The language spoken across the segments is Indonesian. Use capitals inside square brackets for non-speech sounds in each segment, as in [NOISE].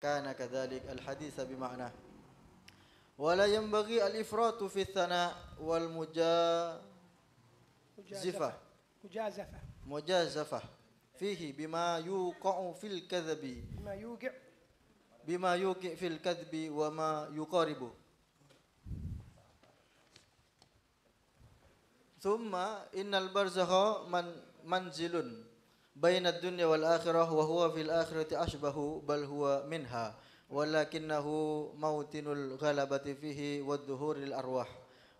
كان كذلك الحديث بمعناه ولا ينبغي الإفراط في الثناء والمجازفة مجازفة مجازفة فيه بما يوقع في الكذب بما يوقع بما يوقع في الكذب وما يقاربه ثم إن البرزخ من منزل بين الدنيا والآخرة وهو في الآخرة أشبه بل هو منها ولكنه موطن الغلبة فيه والظهور للأرواح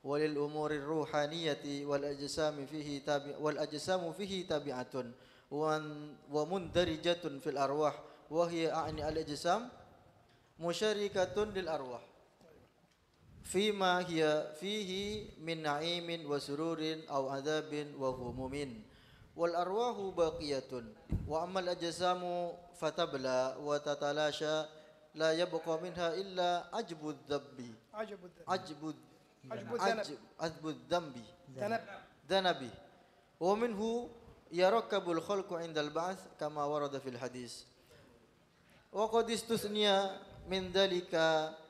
وللأمور الروحانية والأجسام فيه تابع والأجسام فيه تابعة ومندرجة في الأرواح وهي أعني الأجسام مشاركة للأرواح فيما هي فيه من نعيم وسرور أو عذاب وغموم والأرواح باقية وأما الأجسام فتبلى وتتلاشى لا يبقى منها إلا عجب الذنب عجب الذنب عجب الذنب ذنب ومنه يركب الخلق عند البعث كما ورد في الحديث وقد استثني من ذلك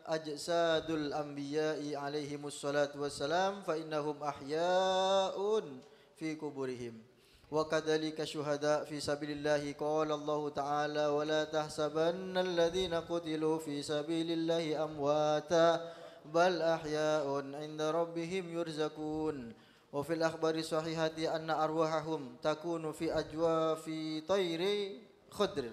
أجساد الأنبياء عليهم الصلاة والسلام فإنهم أحياء في قبورهم وكذلك شهداء في سبيل الله قال الله تعالى ولا تحسبن الذين قتلوا في سبيل الله أمواتا بل أحياء عند ربهم يرزقون وفي الأخبار الصحيحة أن أرواحهم تكون في أجواء في طير خضر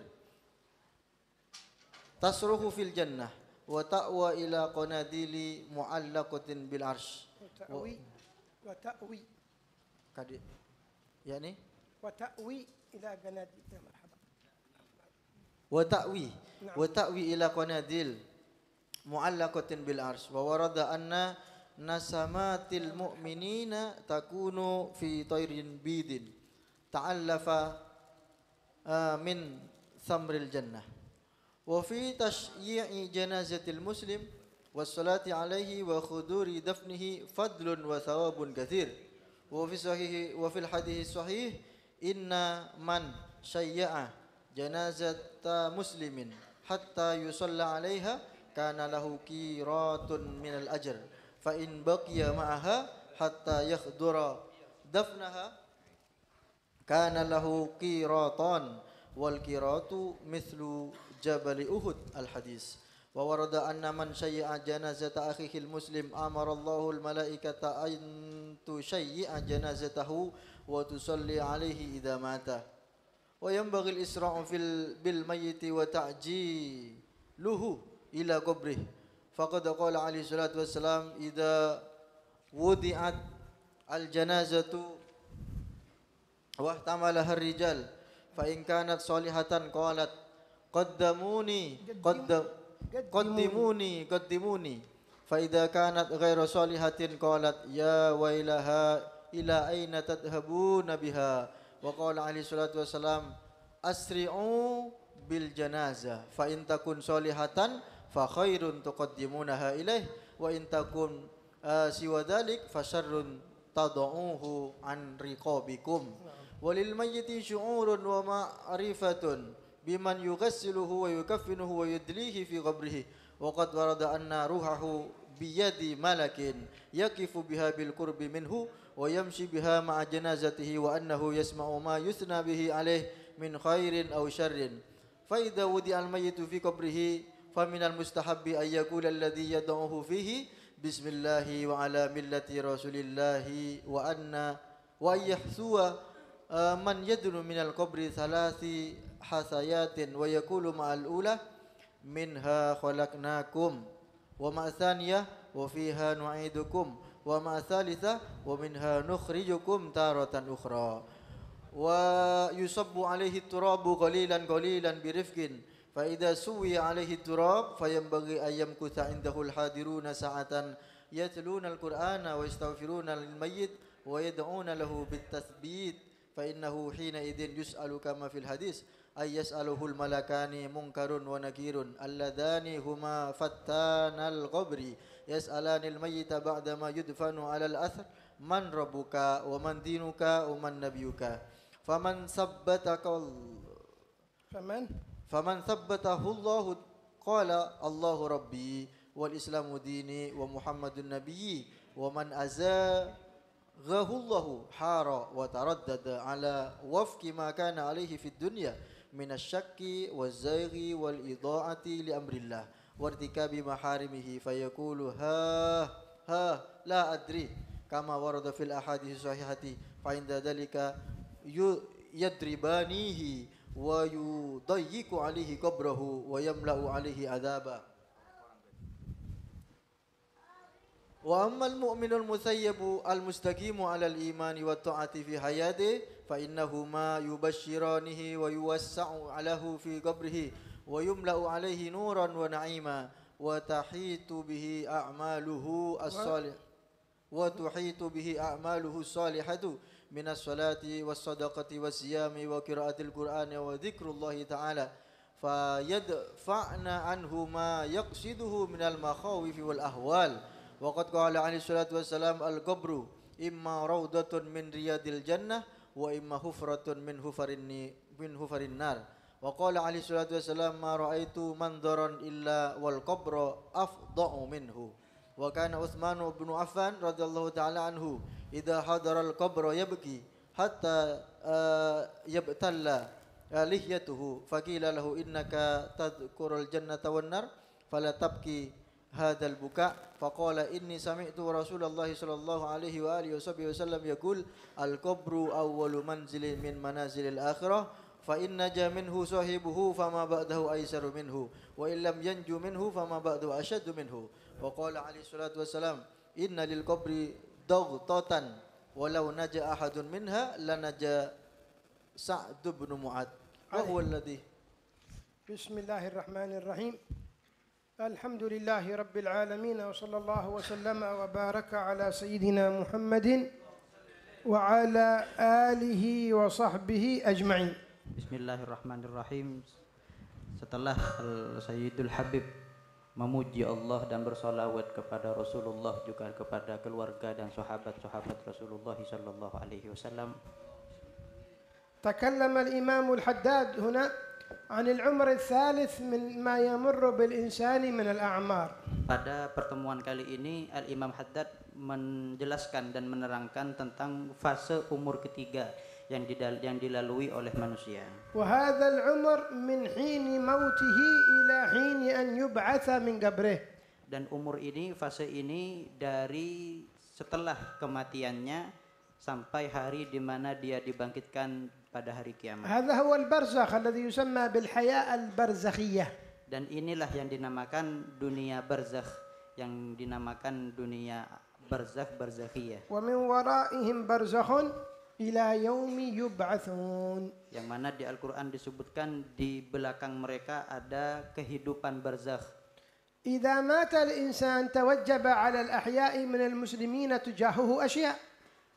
تصرخ في الجنة وتأوى إلى قناديل معلقة بالعرش وتأوي وتأوي يعني وتأوي إلى قناديل مرحبا وتأوي نعم. وتأوي إلى قناديل معلقة بالعرش وورد أن نسمات المؤمنين تكون في طير بيد تعلف آه، من ثمر الجنة وفي تشييع جنازة المسلم والصلاة عليه وخدور دفنه فضل وثواب كثير وفي صحيح وفي الحديث الصحيح إن من شيع جنازة مسلم حتى يصلى عليها كان له كيرات من الأجر فإن بقي معها حتى يخدر دفنها كان له كيراتان والكيرات مثل جبل أهد الحديث وورد أن من شيع جنازة أخيه المسلم أمر الله الملائكة أن تشيع جنازته وتصلي عليه إذا مات وينبغي الإسراع في بالميت وتعجيله إلى قبره فقد قال عليه الصلاة والسلام إذا وضعت الجنازة واحتملها الرجال فإن كانت صالحة قالت قدموني قدم qaddimuni qaddimuni fa idza kanat ghairu salihatin qalat ya wailaha ila aina tadhhabuna biha wa qala ali salatu wasalam asri'u bil janazah fa in takun salihatan fa khairun tuqaddimunaha ilaih wa in takun uh, siwa dhalik fa syarrun tad'uhu an riqabikum walil mayyiti syu'urun wa ma'rifatun بمن يغسله ويكفنه ويدليه في قبره وقد ورد أن روحه بيد ملك يقف بها بالقرب منه ويمشي بها مع جنازته وأنه يسمع ما يثنى به عليه من خير أو شر فإذا وضع الميت في قبره فمن المستحب أن يقول الذي يدعوه فيه بسم الله وعلى ملة رسول الله وأن وأن يحثو آه، من يدنو من القبر ثلاث حثيات ويقول مع الأولى منها خلقناكم ومع الثانية وفيها نعيدكم ومع الثالثة ومنها نخرجكم تارة أخرى ويصب عليه التراب قليلا قليلا برفق فإذا سوي عليه التراب فينبغي أن يمكث عنده الحاضرون ساعة يتلون القرآن ويستغفرون الميت ويدعون له بالتثبيت فإنه حينئذ يسأل كما في الحديث ayyas'aluhul malakani munkarun wa nakirun alladhani huma Fattan Al qabri yas'alanil mayyita ba'dama yudfanu Al athar man rabbuka wa man dinuka wa man nabiyuka faman sabbataka faman faman sabbatahu Allah qala Allah rabbi wal islamu dini wa muhammadun nabiyyi wa man azaa غاه الله حار وتردد على وفق ما كان عليه في الدنيا من الشك والزيغ والإضاعة لأمر الله وارتكاب محارمه فيقول ها ها لا أدري كما ورد في الأحاديث الصحيحة فعند ذلك يضربانيه ويضيق عليه قبره ويملأ عليه عذابا وأما المؤمن المثيب المستقيم على الإيمان والطاعة في حياته فإنهما يبشرانه ويوسع له في قبره ويملأ عليه نورا ونعيما وتحيط به أعماله الصالح وتحيط به أعماله الصالحة من الصلاة والصدقة والصيام وقراءة القرآن وذكر الله تعالى فيدفعن عنه ما يقصده من المخاوف والأهوال وقد قال عليه الصلاة والسلام القبر إما روضة من رياض الجنة وإما حفرة من حفر من حفر النار وقال عليه الصلاة والسلام ما رأيت منظرا إلا والقبر أفضع منه وكان عثمان بن عفان رضي الله تعالى عنه إذا حضر القبر يبكي حتى آه، يبتل لحيته فقيل له إنك تذكر الجنة والنار فلا تبكي هذا البكاء فقال إني سمعت رسول الله صلى الله عليه وآله وصحبه وسلم يقول القبر أول منزل من منازل الآخرة فإن نجا منه صاحبه فما بعده أيسر منه وإن لم ينجو منه فما بعده أشد منه وقال عليه الصلاة والسلام إن للقبر ضغطة ولو نجا أحد منها لنجا سعد بن معاذ وهو الذي بسم الله الرحمن الرحيم الحمد لله رب العالمين وصلى الله وسلم وبارك على سيدنا محمد وعلى آله وصحبه أجمعين بسم الله الرحمن الرحيم setelah Sayyidul Habib memuji Allah dan bersolawat kepada Rasulullah juga kepada keluarga dan sahabat-sahabat Rasulullah sallallahu alaihi wasallam. تكلم الإمام الحداد هنا عن العمر الثالث من ما يمر بالإنسان من الأعمار. Pada pertemuan kali ini Al Imam Haddad menjelaskan dan menerangkan tentang fase umur ketiga yang didal yang dilalui oleh manusia. وهذا العمر من حين موته إلى حين أن يبعث من قبره. Dan umur ini fase ini dari setelah kematiannya sampai hari di mana dia dibangkitkan pada hari kiamat. هذا هو البرزخ الذي يسمى بالحياة البرزخية. Dan inilah yang dinamakan dunia barzakh yang dinamakan dunia barzakh barzakhiyah. Wa min wara'ihim barzakhun ila yaumi yub'atsun. Yang mana di Al-Qur'an disebutkan di belakang mereka ada kehidupan barzakh. Idza mata al-insan tawajjaba 'ala al-ahya'i min al muslimina tujahuhu asya'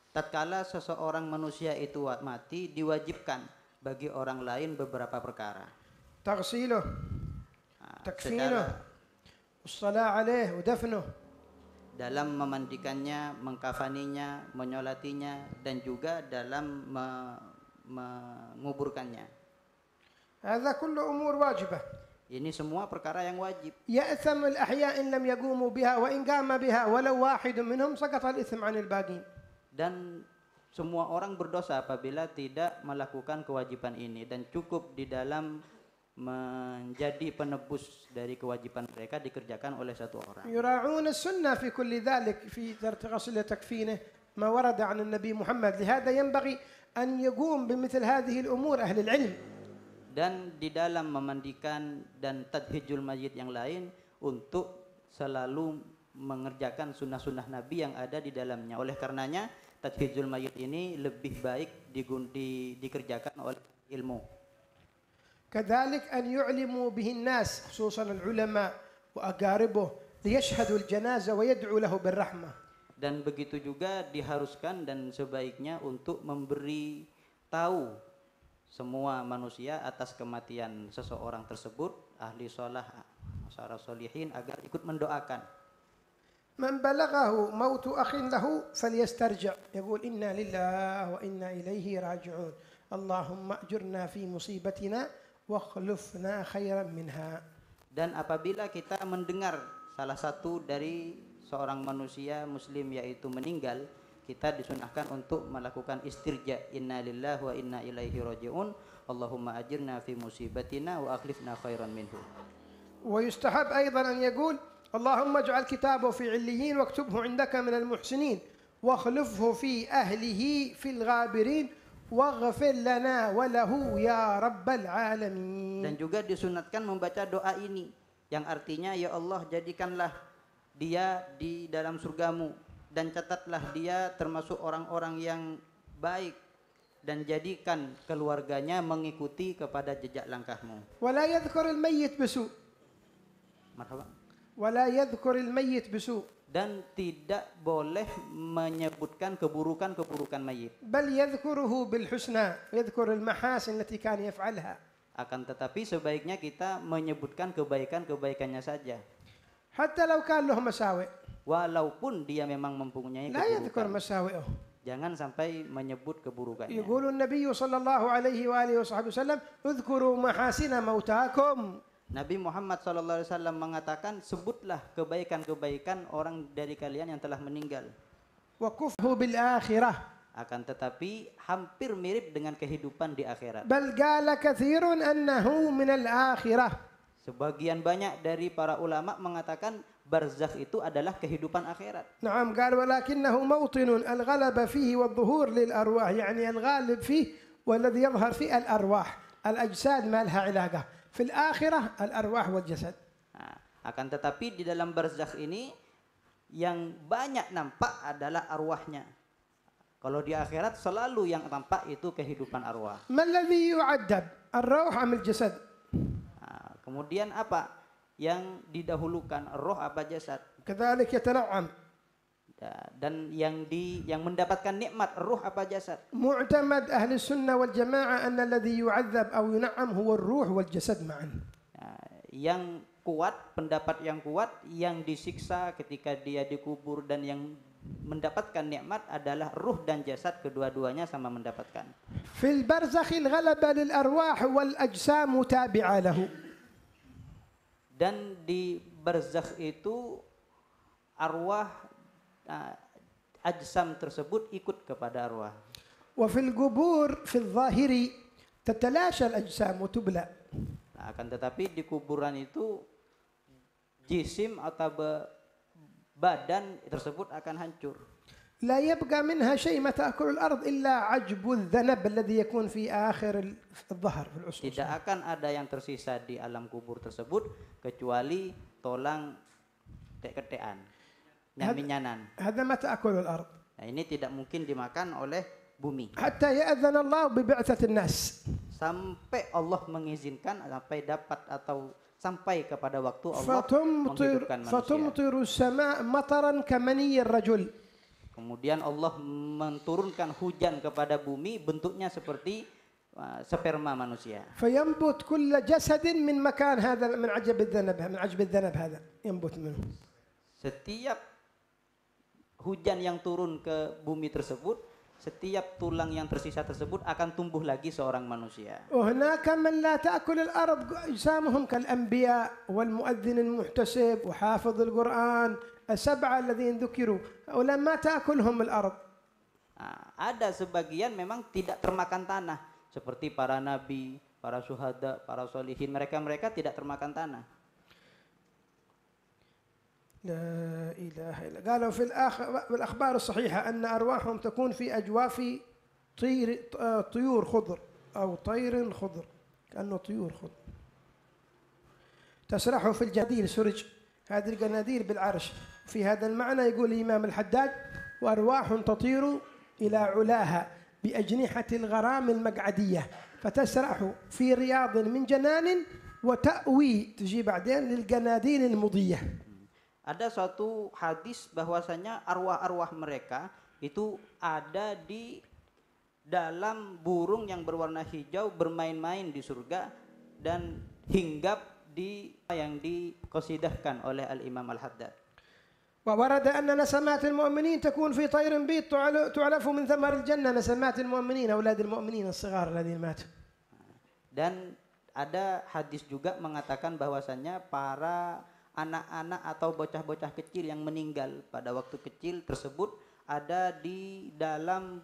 tatkala seseorang manusia itu mati diwajibkan bagi orang lain beberapa perkara. Taghsiluh, ah, takfinuh, shalah alaih wa Dalam memandikannya, mengkafaninya, menyolatinya dan juga dalam me menguburkannya. Ada kullu umur wajibah. Ini semua perkara yang wajib. Ya'tham al-ahya in lam yagumu biha wa in qama biha walau wahid minhum sakat al-ithm 'anil bagin dan semua orang berdosa apabila tidak melakukan kewajiban ini dan cukup di dalam menjadi penebus dari kewajiban mereka dikerjakan oleh satu orang. Dan di dalam memandikan dan tadhijul masjid yang lain untuk selalu mengerjakan sunnah-sunnah Nabi yang ada di dalamnya. Oleh karenanya takfizul mayit ini lebih baik digundi, dikerjakan oleh ilmu. كذلك أن يعلموا به الناس خصوصا العلماء وأقاربه ليشهدوا الجنازة ويدعوا له بالرحمة dan begitu juga diharuskan dan sebaiknya untuk memberi tahu semua manusia atas kematian seseorang tersebut ahli sholah asara solihin agar ikut mendoakan من بلغه موت أخ له فليسترجع يقول إنا لله وإنا إليه راجعون اللهم أجرنا في مصيبتنا وخلفنا خيرا منها. Dan apabila kita mendengar salah satu dari seorang manusia muslim yaitu meninggal, kita disunahkan untuk melakukan istirja inna lillahi wa inna ilaihi raji'un Allahumma ajirna fi musibatina wa akhlifna khairan minhu wa yustahab aydan an yagul اللهم اجعل كتابه في عليين واكتبه عندك من المحسنين واخلفه في أهله في الغابرين واغفر لنا wa يا ya العالمين alamin. Dan juga disunatkan membaca doa ini yang artinya ya Allah jadikanlah dia di dalam surgamu dan catatlah dia termasuk orang-orang yang baik dan jadikan keluarganya mengikuti kepada jejak langkahmu. Wa la yadhkurul mayyit bisu. Marhaban dan tidak boleh menyebutkan keburukan-keburukan mayit. Bal yadhkuruhu Akan tetapi sebaiknya kita menyebutkan kebaikan-kebaikannya saja. Hatta law kan Walaupun dia memang mempunyai keburukan. Jangan sampai menyebut keburukannya. Yaqulun Nabi sallallahu alaihi wasallam, Nabi Muhammad SAW mengatakan, sebutlah kebaikan-kebaikan orang dari kalian yang telah meninggal. kufhu bil akhirah. Akan tetapi hampir mirip dengan kehidupan di akhirat. Bal gala kathirun annahu minal akhirah. Sebagian banyak dari para ulama mengatakan barzakh itu adalah kehidupan akhirat. Naam gala walakinahu mautinun al-ghalaba fihi wa dhuhur lil arwah, yani al-ghalib fihi والذي يظهر al arwah. Al ajsad malha علاقة fil akhirah al arwah wal jasad. akan tetapi di dalam barzakh ini yang banyak nampak adalah arwahnya. Kalau di akhirat selalu yang tampak itu kehidupan arwah. Maladhi yu'addab ar-ruh amil jasad. kemudian apa? Yang didahulukan roh apa jasad? Kadzalik yatana'am Nah, dan yang di yang mendapatkan nikmat ruh apa jasad mu'tamad ahli sunnah wal jamaah anna alladhi yu'adzab aw yun'am huwa ruh wal jasad ma'an nah, yang kuat pendapat yang kuat yang disiksa ketika dia dikubur dan yang mendapatkan nikmat adalah ruh dan jasad kedua-duanya sama mendapatkan fil barzakhil ghalaba lil arwah wal ajsam tabi'a lahu dan di barzakh itu arwah uh, ajsam tersebut ikut kepada arwah. Wafil gubur fil zahiri tatalasha al-ajsam tubla. Nah, akan tetapi di kuburan itu jisim atau badan tersebut akan hancur. لا يبقى منها شيء ما تأكل الأرض إلا dhanab alladhi yakun fi akhir al-dhahr fil usus. Tidak akan ada yang tersisa di alam kubur tersebut kecuali tolang tek minyanan. Nah, ini tidak mungkin dimakan oleh bumi. Allah bi Sampai Allah mengizinkan sampai dapat atau sampai kepada waktu Allah menghidupkan manusia. Kemudian Allah menturunkan hujan kepada bumi bentuknya seperti uh, sperma manusia. jasadin min makan hadha min ajab dhanab min ajab dhanab hadha yambut Setiap hujan yang turun ke bumi tersebut setiap tulang yang tersisa tersebut akan tumbuh lagi seorang manusia. وهناك من لا تأكل الأرض كالأنبياء والمؤذن المحتسب وحافظ القرآن السبعة الذين ذكروا تأكلهم الأرض. Ada sebagian memang tidak termakan tanah seperti para nabi, para suhada, para solihin. Mereka mereka tidak termakan tanah. لا إله إلا قالوا في الآخر الصحيحة أن أرواحهم تكون في أجواف طير طيور خضر أو طير خضر كأنه طيور خضر تسرح في الجناديل سرج هذه القناديل بالعرش في هذا المعنى يقول الإمام الحداد وأرواح تطير إلى علاها بأجنحة الغرام المقعدية فتسرح في رياض من جنان وتأوي تجي بعدين للقناديل المضية ada suatu hadis bahwasanya arwah-arwah mereka itu ada di dalam burung yang berwarna hijau bermain-main di surga dan hinggap di yang dikosidahkan oleh Al-Imam Al-Haddad. Wa warada anna nasamat al mu'minin takun fi tayrin bit tu'alafu min thamar al تعلف nasamat al mu'minin نسمات al mu'minin al الصغار الذين ماتوا dan ada hadis juga mengatakan bahwasanya para anak-anak atau bocah-bocah kecil yang meninggal pada waktu kecil tersebut ada di dalam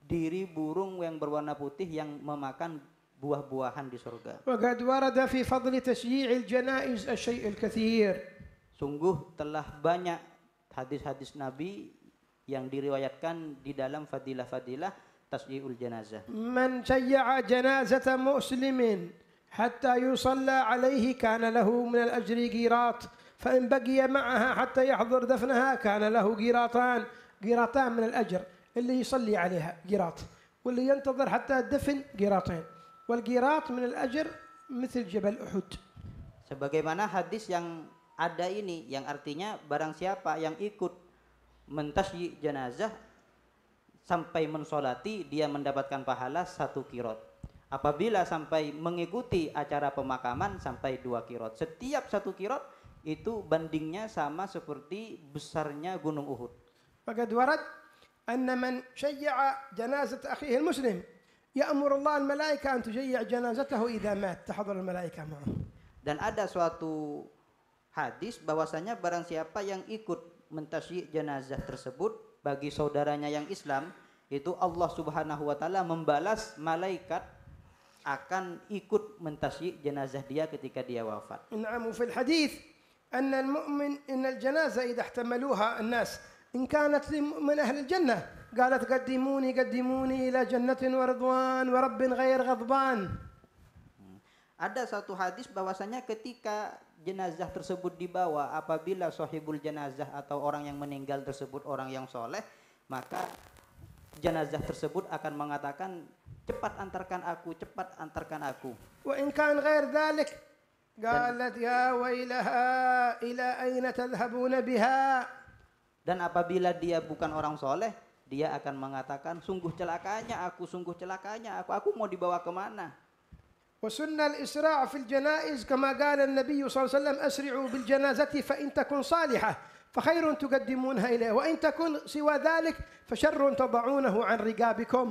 diri burung yang berwarna putih yang memakan buah-buahan di surga. Sungguh telah banyak hadis-hadis Nabi yang diriwayatkan di dalam fadilah-fadilah tasyiul janazah. Man syayya'a janazata muslimin حتى يصلى عليه كان له من الأجر قيراط فإن بقي معها حتى يحضر دفنها كان له قيراطان قيراطان من الأجر اللي يصلي عليها قيراط واللي ينتظر حتى الدفن قيراطين والقيراط من الأجر مثل جبل أحد sebagaimana hadis yang ada ini yang artinya barang siapa yang ikut mentasyi jenazah sampai mensolati dia mendapatkan pahala satu kirot Apabila sampai mengikuti acara pemakaman sampai dua kirot, setiap satu kirot itu bandingnya sama seperti besarnya gunung Uhud. anna man syai'a janazat akhihil muslim أخيه المسلم al-malaika الملائكة أن janazatahu idha mat al-malaika ma'am Dan ada suatu hadis bahwasanya barang siapa yang ikut mentasyi jenazah tersebut bagi saudaranya yang Islam itu Allah Subhanahu wa taala membalas malaikat akan ikut mentasyi jenazah dia ketika dia wafat. Naam fil hadis أن المؤمن al الجنازة إذا احتملوها الناس إن كانت من أهل الجنة قالت قدموني قدموني إلى جنة ورضوان ورب غير غضبان Ada satu hadis bahwasanya ketika jenazah tersebut dibawa apabila sohibul jenazah atau orang yang meninggal tersebut orang yang soleh maka jenazah tersebut akan mengatakan cepat antarkan aku, cepat antarkan aku. Wa in kan ghair dhalik qalat ya wailaha ila aina tadhhabuna biha. Dan apabila dia bukan orang soleh, dia akan mengatakan sungguh celakanya aku, sungguh celakanya aku, aku mau dibawa kemana? وسنة الإسراع في الجنائز كما قال النبي صلى الله عليه وسلم أسرعوا بالجنازة فإن تكن صالحة فخير تقدمونها إليه وإن تكن سوى ذلك فشر تضعونه عن رقابكم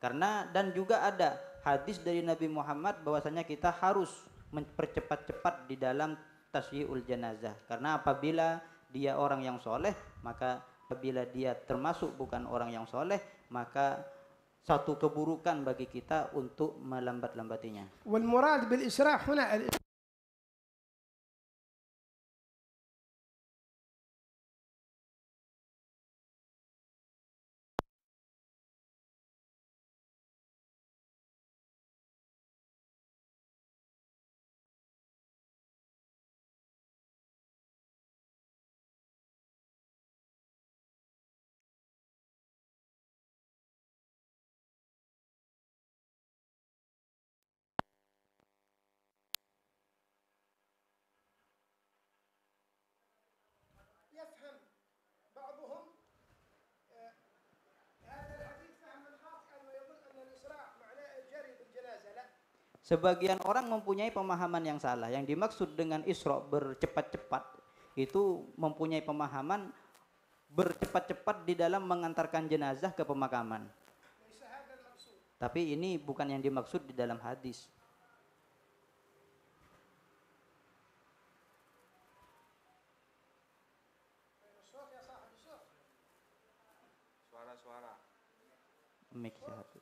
karena dan juga ada hadis dari Nabi Muhammad bahwasanya kita harus mempercepat-cepat di dalam tasyiul jenazah. Karena apabila dia orang yang soleh, maka apabila dia termasuk bukan orang yang soleh, maka satu keburukan bagi kita untuk melambat-lambatinya. Wal murad bil israh huna Sebagian orang mempunyai pemahaman yang salah. Yang dimaksud dengan Isra bercepat-cepat itu mempunyai pemahaman bercepat-cepat di dalam mengantarkan jenazah ke pemakaman. Tapi ini bukan yang dimaksud di dalam hadis. Suara-suara. -suara.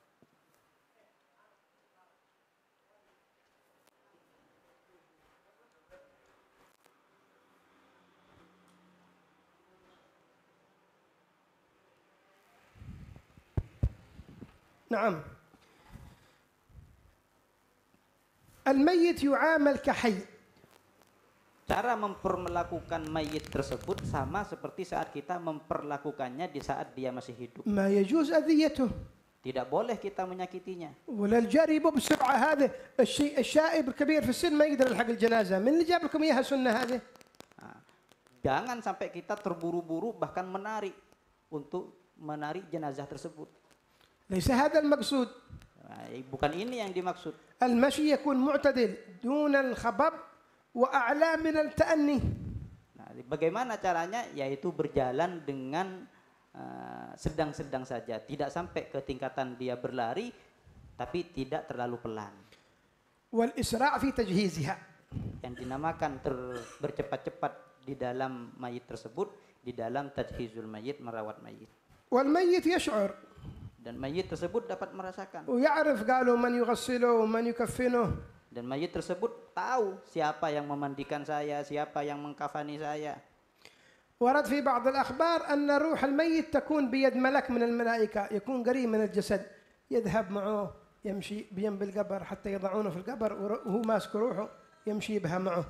نعم الميت يعامل كحي Cara memperlakukan mayit tersebut sama seperti saat kita memperlakukannya di saat dia masih hidup. ما يجوز أذيته. Tidak boleh kita menyakitinya. ولا الجري بسرعة هذا الشيء الشائب الكبير في السن ما يقدر يلحق الجنازة. من اللي جاب لكم إياها السنة Jangan sampai kita terburu-buru bahkan menarik untuk menarik jenazah tersebut. ليس هذا المقصود bukan ini yang dimaksud المشي يكون معتدل دون الخبر وأعلى من التأني nah, bagaimana caranya yaitu berjalan dengan eh, sedang-sedang uh, saja tidak sampai ke tingkatan dia berlari tapi tidak terlalu pelan isra' في تجهيزها yang dinamakan ter, bercepat-cepat di dalam mayit tersebut di dalam tajhizul mayit merawat mayit mayit يشعر dan mayit tersebut dapat merasakan. Ya'rif qalu man yughsilu man yukaffinu. Dan mayit tersebut tahu siapa yang memandikan saya, siapa yang mengkafani saya. Warad fi ba'd al-akhbar anna ruh al-mayyit takun bi yad malak min al-mala'ika, yakun qarib min al-jasad, yadhhab ma'ah, yamshi bi yanb al-qabr hatta yad'unahu fi al-qabr wa huwa masku ruhu, yamshi biha ma'ah.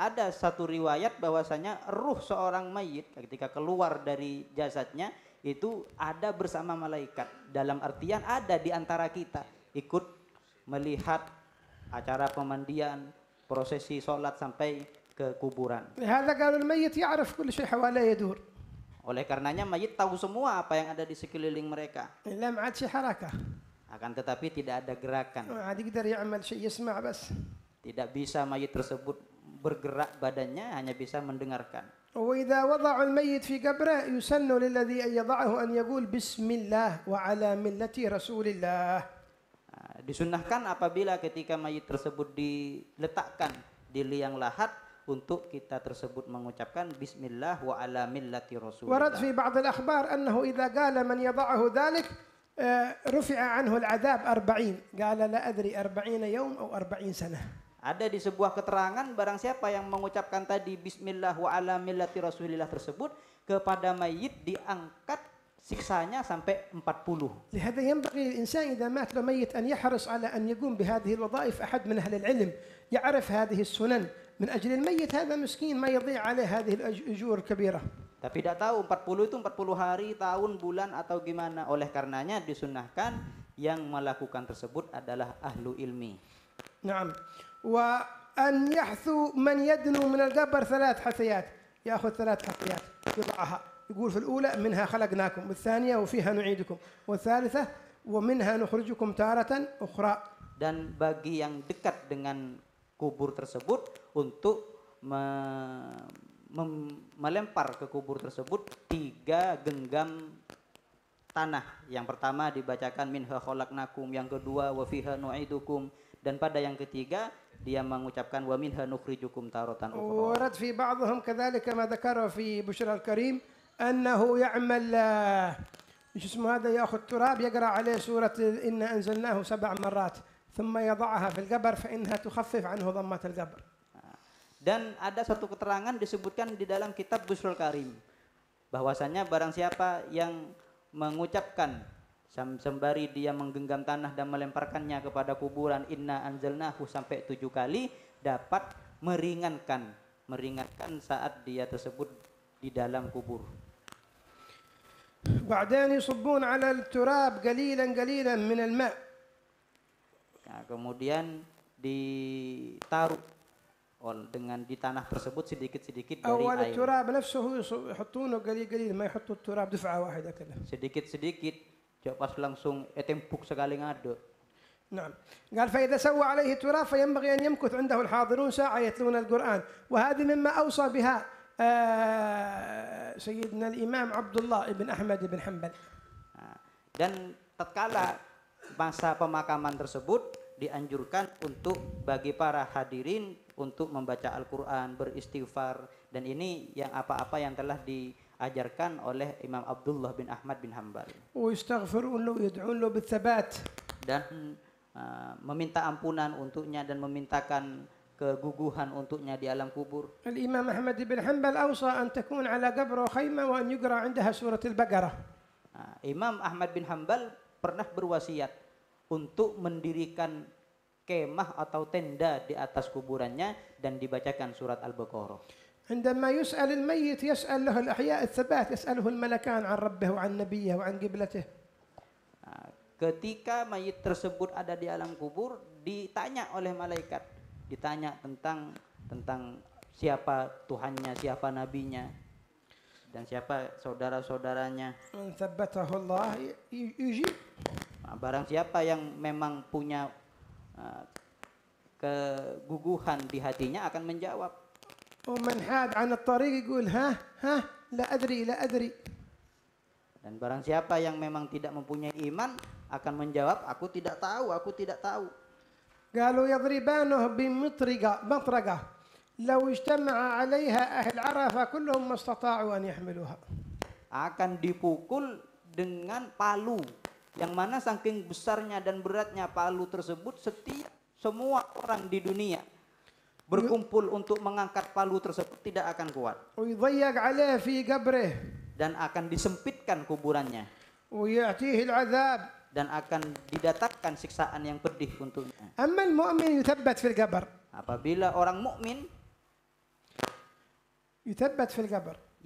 Ada satu riwayat bahwasanya ruh seorang mayit ketika keluar dari jasadnya itu ada bersama malaikat. Dalam artian ada di antara kita ikut melihat acara pemandian, prosesi sholat sampai ke kuburan. Oleh karenanya mayit tahu semua apa yang ada di sekeliling mereka. Akan tetapi tidak ada gerakan. Ah, tidak bisa mayit tersebut bergerak badannya hanya bisa mendengarkan. وإذا وضعوا الميت في قبره يسن للذي أن يضعه أن يقول بسم الله وعلى ملة رسول الله disunahkan apabila ketika mayit tersebut diletakkan di liang lahat untuk kita tersebut mengucapkan bismillah wa ala millati rasulillah. Warad fi ba'd al-akhbar annahu idza qala man yad'ahu dhalik rufi'a anhu al-'adab 40. Qala la adri 40 yawm aw 40 sanah. Ada di sebuah keterangan barang siapa yang mengucapkan tadi bismillah wa ala millati rasulillah tersebut kepada mayit diangkat siksanya sampai 40. yang لهذا ينبغي الإنسان an مات له ميت أن يحرص على أن يقوم بهذه الوظائف أحد من أهل العلم يعرف هذه السنن من mayit الميت miskin ma yadhi ala عليه al-ajur kabira. Tapi tidak tahu 40 itu 40 hari, tahun, bulan atau gimana. Oleh karenanya disunahkan yang melakukan tersebut adalah ahlu ilmi. Naam. وأن يحثو من يدنو من القبر ثلاث حثيات يأخذ ثلاث حثيات يضعها يقول في الأولى منها خلقناكم والثانية وفيها نعيدكم والثالثة ومنها نخرجكم تارة أخرى dan bagi yang dekat dengan kubur tersebut untuk me mem melempar ke kubur tersebut tiga genggam tanah. Yang pertama dibacakan minha kholaknakum yang kedua wa nu'idukum dan pada yang ketiga dia mengucapkan wa minha nukhrijukum taratan ukhra. Warad fi ba'dhum kadzalika ma dzakara fi bushr al-Karim annahu ya'mal ايش اسمه هذا ياخذ تراب يقرا عليه سوره ان انزلناه سبع مرات ثم يضعها في القبر فانها تخفف عنه ضمه القبر. Dan ada satu keterangan disebutkan di dalam kitab Busrul Karim bahwasanya barang siapa yang mengucapkan sembari dia menggenggam tanah dan melemparkannya kepada kuburan inna anzalnahu sampai tujuh kali dapat meringankan meringankan saat dia tersebut di dalam kubur بعدين يصبون على التراب قليلا قليلا من الماء kemudian ditaruh dengan di tanah tersebut sedikit-sedikit dari air. turab, nafsuhu يحطونه قليل قليل ma يحطوا turab, dufa واحدة kala. Sedikit-sedikit jauh pas langsung etempuk eh, sekali ngaduk. نعم قال فإذا سوى عليه التراب فينبغي أن يمكث عنده الحاضرون ساعة يتلون القرآن وهذه مما أوصى بها سيدنا الإمام عبد الله بن أحمد بن حنبل dan tatkala masa pemakaman tersebut dianjurkan untuk bagi para hadirin untuk membaca Al-Quran, beristighfar dan ini yang apa-apa yang telah di ajarkan oleh Imam Abdullah bin Ahmad bin Hambal. Dan eh, meminta ampunan untuknya dan memintakan keguguhan untuknya di alam kubur. Imam Ahmad bin Hanbal awsa an takun ala qabri khayma wa an yugra 'indaha surat al-Baqarah. Imam Ahmad bin Hanbal pernah berwasiat untuk mendirikan kemah atau tenda di atas kuburannya dan dibacakan surat Al-Baqarah. عندما يسأل الميت يسأل له الأحياء الثبات يسأله الملكان عن ربه وعن نبيه وعن قبلته nah, ketika mayit tersebut ada di alam kubur ditanya oleh malaikat ditanya tentang tentang siapa Tuhannya siapa nabinya dan siapa saudara-saudaranya Allah nah, barang siapa yang memang punya uh, keguguhan di hatinya akan menjawab ومن حاد عن الطريق يقول ها ها لا أدري لا أدري dan barang siapa yang memang tidak mempunyai iman akan menjawab aku tidak tahu aku tidak tahu قالوا يضربانه بمطرقة مطرقة لو اجتمع عليها أهل عرفة كلهم ما استطاعوا أن يحملوها akan dipukul dengan palu yang mana saking besarnya dan beratnya palu tersebut setiap semua orang di dunia berkumpul untuk mengangkat palu tersebut tidak akan kuat. Dan akan disempitkan kuburannya. Dan akan didatangkan siksaan yang pedih untuknya. Apabila orang mukmin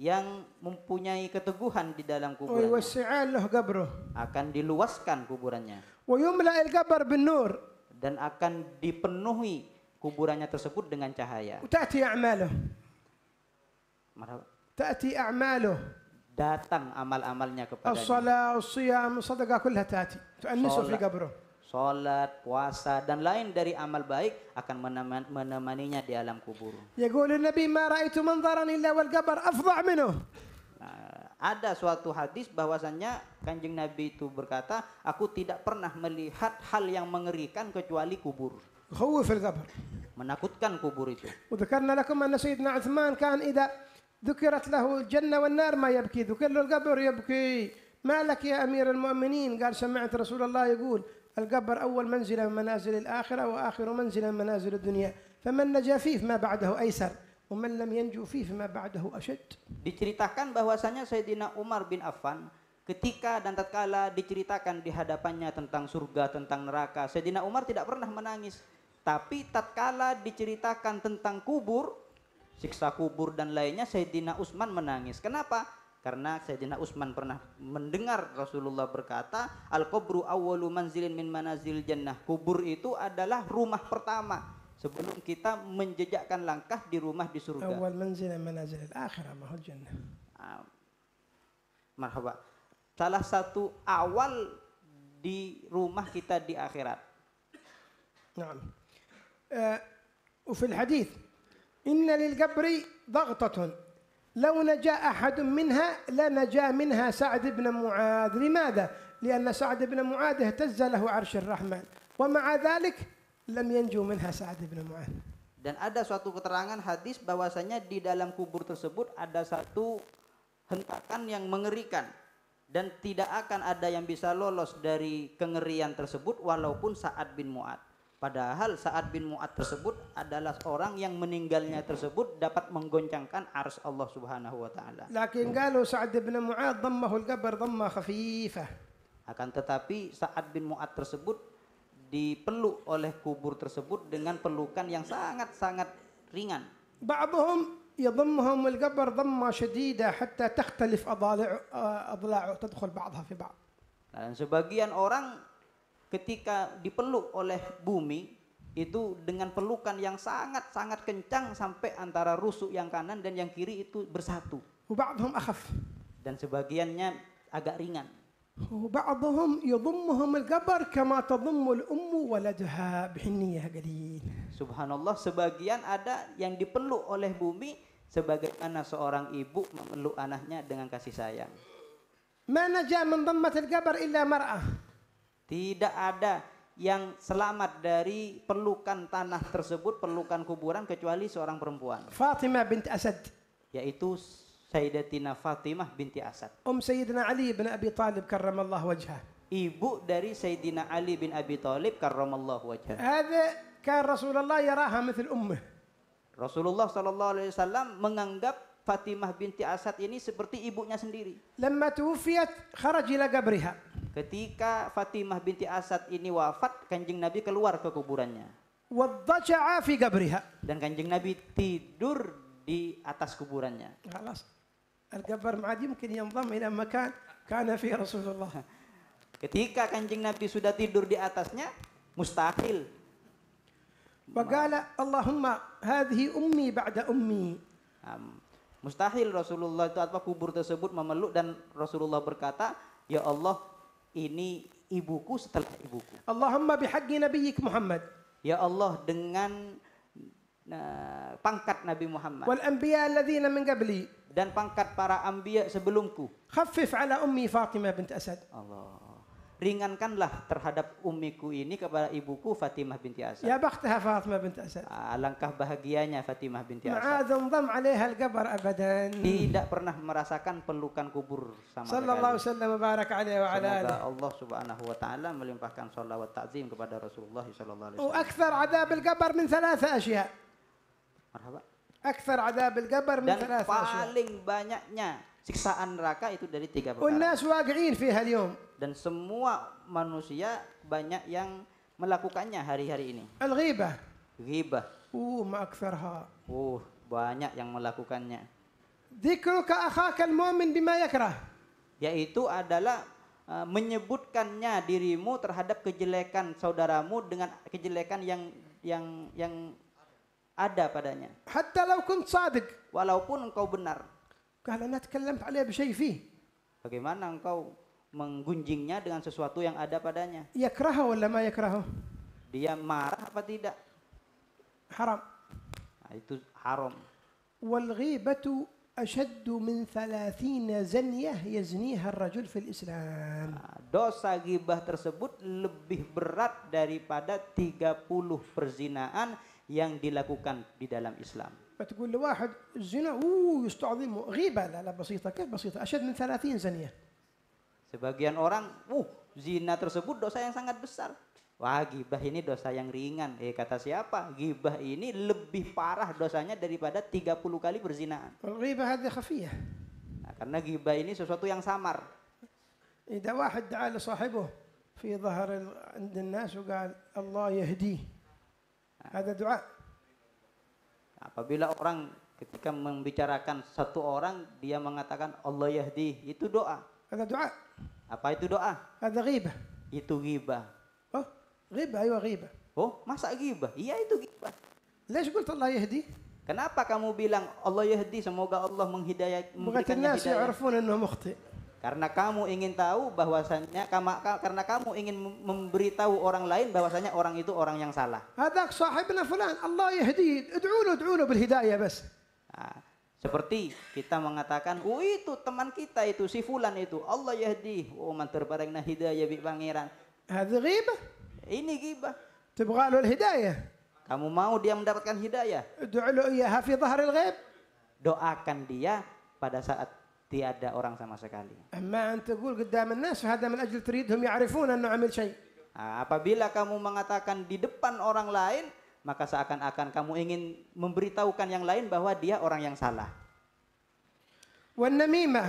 yang mempunyai keteguhan di dalam kuburannya akan diluaskan kuburannya dan akan dipenuhi kuburannya tersebut dengan cahaya. Tati a'maluh. Tati a'maluh. Datang amal-amalnya kepadanya. As-salah, siyam sadaqah tati. Tu'annisu fi qabruh. Salat, puasa dan lain dari amal baik akan menemaninya di alam kubur. Ya, Yaqulu Nabi ma ra'aitu manzaran illa wal qabr afdha minhu. Nah, ada suatu hadis bahwasannya Kanjeng Nabi itu berkata, aku tidak pernah melihat hal yang mengerikan kecuali kubur. خوف القبر menakutkan kubur itu وذكرنا لكم أن سيدنا عثمان كان إذا ذكرت له الجنة والنار ما يبكي ذكر له القبر يبكي ما لك يا أمير المؤمنين قال سمعت رسول الله يقول القبر أول منزل من منازل الآخرة وآخر منزل من منازل الدنيا فمن نجا فيه فما بعده أيسر ومن لم ينجو فيه فما بعده أشد diceritakan bahwasanya Sayyidina Umar bin Affan ketika dan tatkala diceritakan di hadapannya tentang surga, tentang neraka, Sayyidina Umar tidak pernah menangis. Tapi tatkala diceritakan tentang kubur, siksa kubur dan lainnya, Sayyidina Utsman menangis. Kenapa? Karena Sayyidina Utsman pernah mendengar Rasulullah berkata, "Al-qabru awwalu manzilin min manazil jannah." Kubur itu adalah rumah pertama sebelum kita menjejakkan langkah di rumah di surga. Awal manzilin Manazil akhirah mahul jannah. Ah, marhaba. Salah satu awal di rumah kita di akhirat. Nah. وفي الحديث إن للقبر ضغطة لو نجا أحد منها لنجا منها سعد بن معاذ لماذا؟ لأن سعد بن معاذ اهتز له عرش الرحمن ومع ذلك لم ينجو منها سعد بن معاذ dan ada suatu keterangan hadis bahwasanya di dalam kubur tersebut ada satu hentakan yang mengerikan dan tidak akan ada yang bisa lolos dari kengerian tersebut walaupun Sa'ad bin Mu'ad. Padahal Sa'ad bin Mu'ad tersebut adalah orang yang meninggalnya tersebut dapat menggoncangkan ars Allah Subhanahu wa taala. Lakin kalau Sa'ad bin Mu'ad dhammahul gabar qabr dhamma khafifah. Akan tetapi Sa'ad bin Mu'ad tersebut dipeluk oleh kubur tersebut dengan pelukan yang sangat-sangat ringan. Ba'dhum يضمهم gabar ضمة syedidah hatta takhtalif adla'u tadkhul ba'adha fi ba'ad. Dan sebagian orang ketika dipeluk oleh bumi itu dengan pelukan yang sangat-sangat kencang sampai antara rusuk yang kanan dan yang kiri itu bersatu. Dan sebagiannya agak ringan. Subhanallah sebagian ada yang dipeluk oleh bumi sebagaimana seorang ibu memeluk anaknya dengan kasih sayang. ما نجا من ضمة القبر tidak ada yang selamat dari perlukan tanah tersebut, perlukan kuburan kecuali seorang perempuan. Fatimah binti Asad. Yaitu Sayyidatina Fatimah binti Asad. Um Sayyidina Ali bin Abi Talib karramallah wajhah. Ibu dari Sayyidina Ali bin Abi Talib karramallah wajhah. Ada kan Rasulullah yaraha mithl ummah. Rasulullah sallallahu alaihi wasallam menganggap Fatimah binti Asad ini seperti ibunya sendiri. Lama tuwfiyat kharaj ila qabriha. Ketika Fatimah binti Asad ini wafat, Kanjeng Nabi keluar ke kuburannya. Dan Kanjeng Nabi tidur di atas kuburannya. Ketika Kanjeng Nabi sudah tidur di atasnya, mustahil Waqala Allahumma hadhi ummi ba'da ummi. Mustahil Rasulullah itu apa kubur tersebut memeluk dan Rasulullah berkata, "Ya Allah, ini ibuku setelah ibuku. Allahumma bihaqqi nabiyyik Muhammad. Ya Allah dengan uh, pangkat Nabi Muhammad. Wal anbiya alladziina min qabli. Dan pangkat para anbiya sebelumku. Khaffif ala ummi Fatimah bint Asad. Allah ringankanlah terhadap umiku ini kepada ibuku Fatimah binti Asad. Ya baktaha Fatimah binti Asad. Ah, alangkah bahagianya Fatimah binti Asad. Ma'adzam 'alaiha al-qabr abadan. Tidak pernah merasakan pelukan kubur sama Sallallahu sallam barak alaihi wa ala Semoga Allah Subhanahu wa taala melimpahkan salawat ta'zim kepada Rasulullah sallallahu alaihi oh, wasallam. Wa akthar 'adab al-qabr min thalatha ashya. Marhaba. Akthar 'adab al-qabr min thalatha ashya. Dan paling banyaknya siksaan neraka itu dari tiga perkara. Dan semua manusia banyak yang melakukannya hari-hari ini. Al-ghibah. Ghibah. Uh, ma Uh, banyak yang melakukannya. Dzikruka akhaka mumin bima yakrah. Yaitu adalah uh, menyebutkannya dirimu terhadap kejelekan saudaramu dengan kejelekan yang yang yang ada padanya. Hatta law kunt sadiq. Walaupun engkau benar. قال أنا تكلمت عليه بشيء فيه Bagaimana engkau menggunjingnya dengan sesuatu yang ada padanya? يكرهه wala ma يكرهه Dia marah apa tidak? Haram. Nah, itu haram. والغيبة أشد من ثلاثين زنية يزنيها الرجل في الإسلام Islam. Nah, dosa gibah tersebut lebih berat daripada 30 perzinaan yang dilakukan di dalam Islam. فتقول لواحد الزنا اوه يستعظمه غيبه لا لا بسيطه كيف بسيطه اشد من 30 زنيه sebagian orang uh zina tersebut dosa yang sangat besar wah gibah ini dosa yang ringan eh kata siapa gibah ini lebih parah dosanya daripada 30 kali berzinaan ghibah hadhi khafiyah karena gibah ini sesuatu yang samar إذا واحد دعا لصاحبه في ظهر nas wa qala Allah yahdi Ada doa. Apabila orang ketika membicarakan satu orang dia mengatakan Allah yahdi itu doa. Ada doa. Apa itu doa? Ada riba Itu riba. Oh, riba? ayo riba. Oh, masa riba? Iya itu riba. Lesh qult Allah yahdi? Kenapa kamu bilang Allah yahdi semoga Allah menghidayah memberikan ya, hidayah? Bukan الناس يعرفون karena kamu ingin tahu bahwasannya karena kamu ingin memberitahu orang lain bahwasannya orang itu orang yang salah. Hadak sahibna fulan, Allah yahdi, ud'unu ud'unu bil hidayah bas. seperti kita mengatakan, "Oh itu teman kita itu si fulan itu, Allah yahdi, oh man terbarengna hidayah bi pangeran." Hadza ghibah. Ini ghibah. Tibgha al hidayah. Kamu mau dia mendapatkan hidayah? Ud'u iya iyaha fi dhahril ghaib. Doakan dia pada saat tiada orang sama sekali. Apabila kamu mengatakan di depan orang lain, maka seakan-akan kamu ingin memberitahukan yang lain bahwa dia orang yang salah. Nah,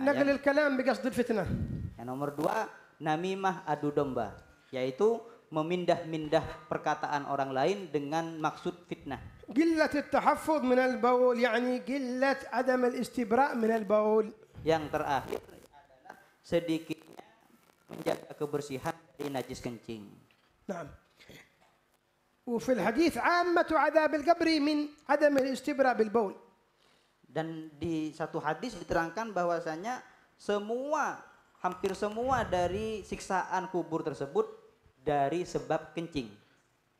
yang, Yang nomor dua, namimah adu domba, yaitu memindah-mindah perkataan orang lain dengan maksud fitnah. قلة التحفظ من البول يعني قلة عدم الاستبراء من البول yang terakhir adalah sedikitnya menjaga kebersihan dari najis kencing. وفي الحديث عامة عذاب القبر من عدم الاستبراء بالبول. Dan di satu hadis diterangkan bahwasanya semua hampir semua dari siksaan kubur tersebut dari sebab kencing.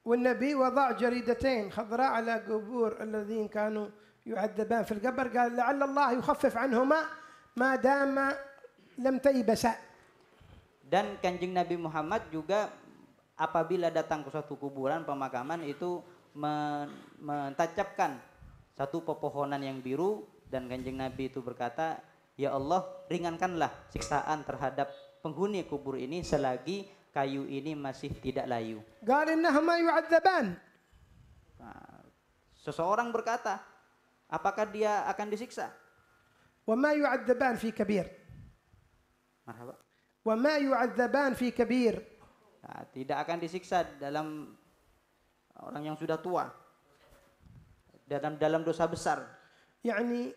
والنبي وضع جريدتين خضراء على قبور الذين كانوا يعذبان في القبر قال لعل الله يخفف عنهما ما دام لم تيبس dan kanjeng Nabi Muhammad juga apabila datang ke suatu kuburan pemakaman itu mentacapkan satu pepohonan yang biru dan kanjeng Nabi itu berkata ya Allah ringankanlah siksaan terhadap penghuni kubur ini selagi kayu ini masih tidak layu. Nah, seseorang berkata, apakah dia akan disiksa? وما يعذبان في كبير مرحبا وما يعذبان في كبير nah, tidak akan disiksa dalam orang yang sudah tua dalam dalam dosa besar يعني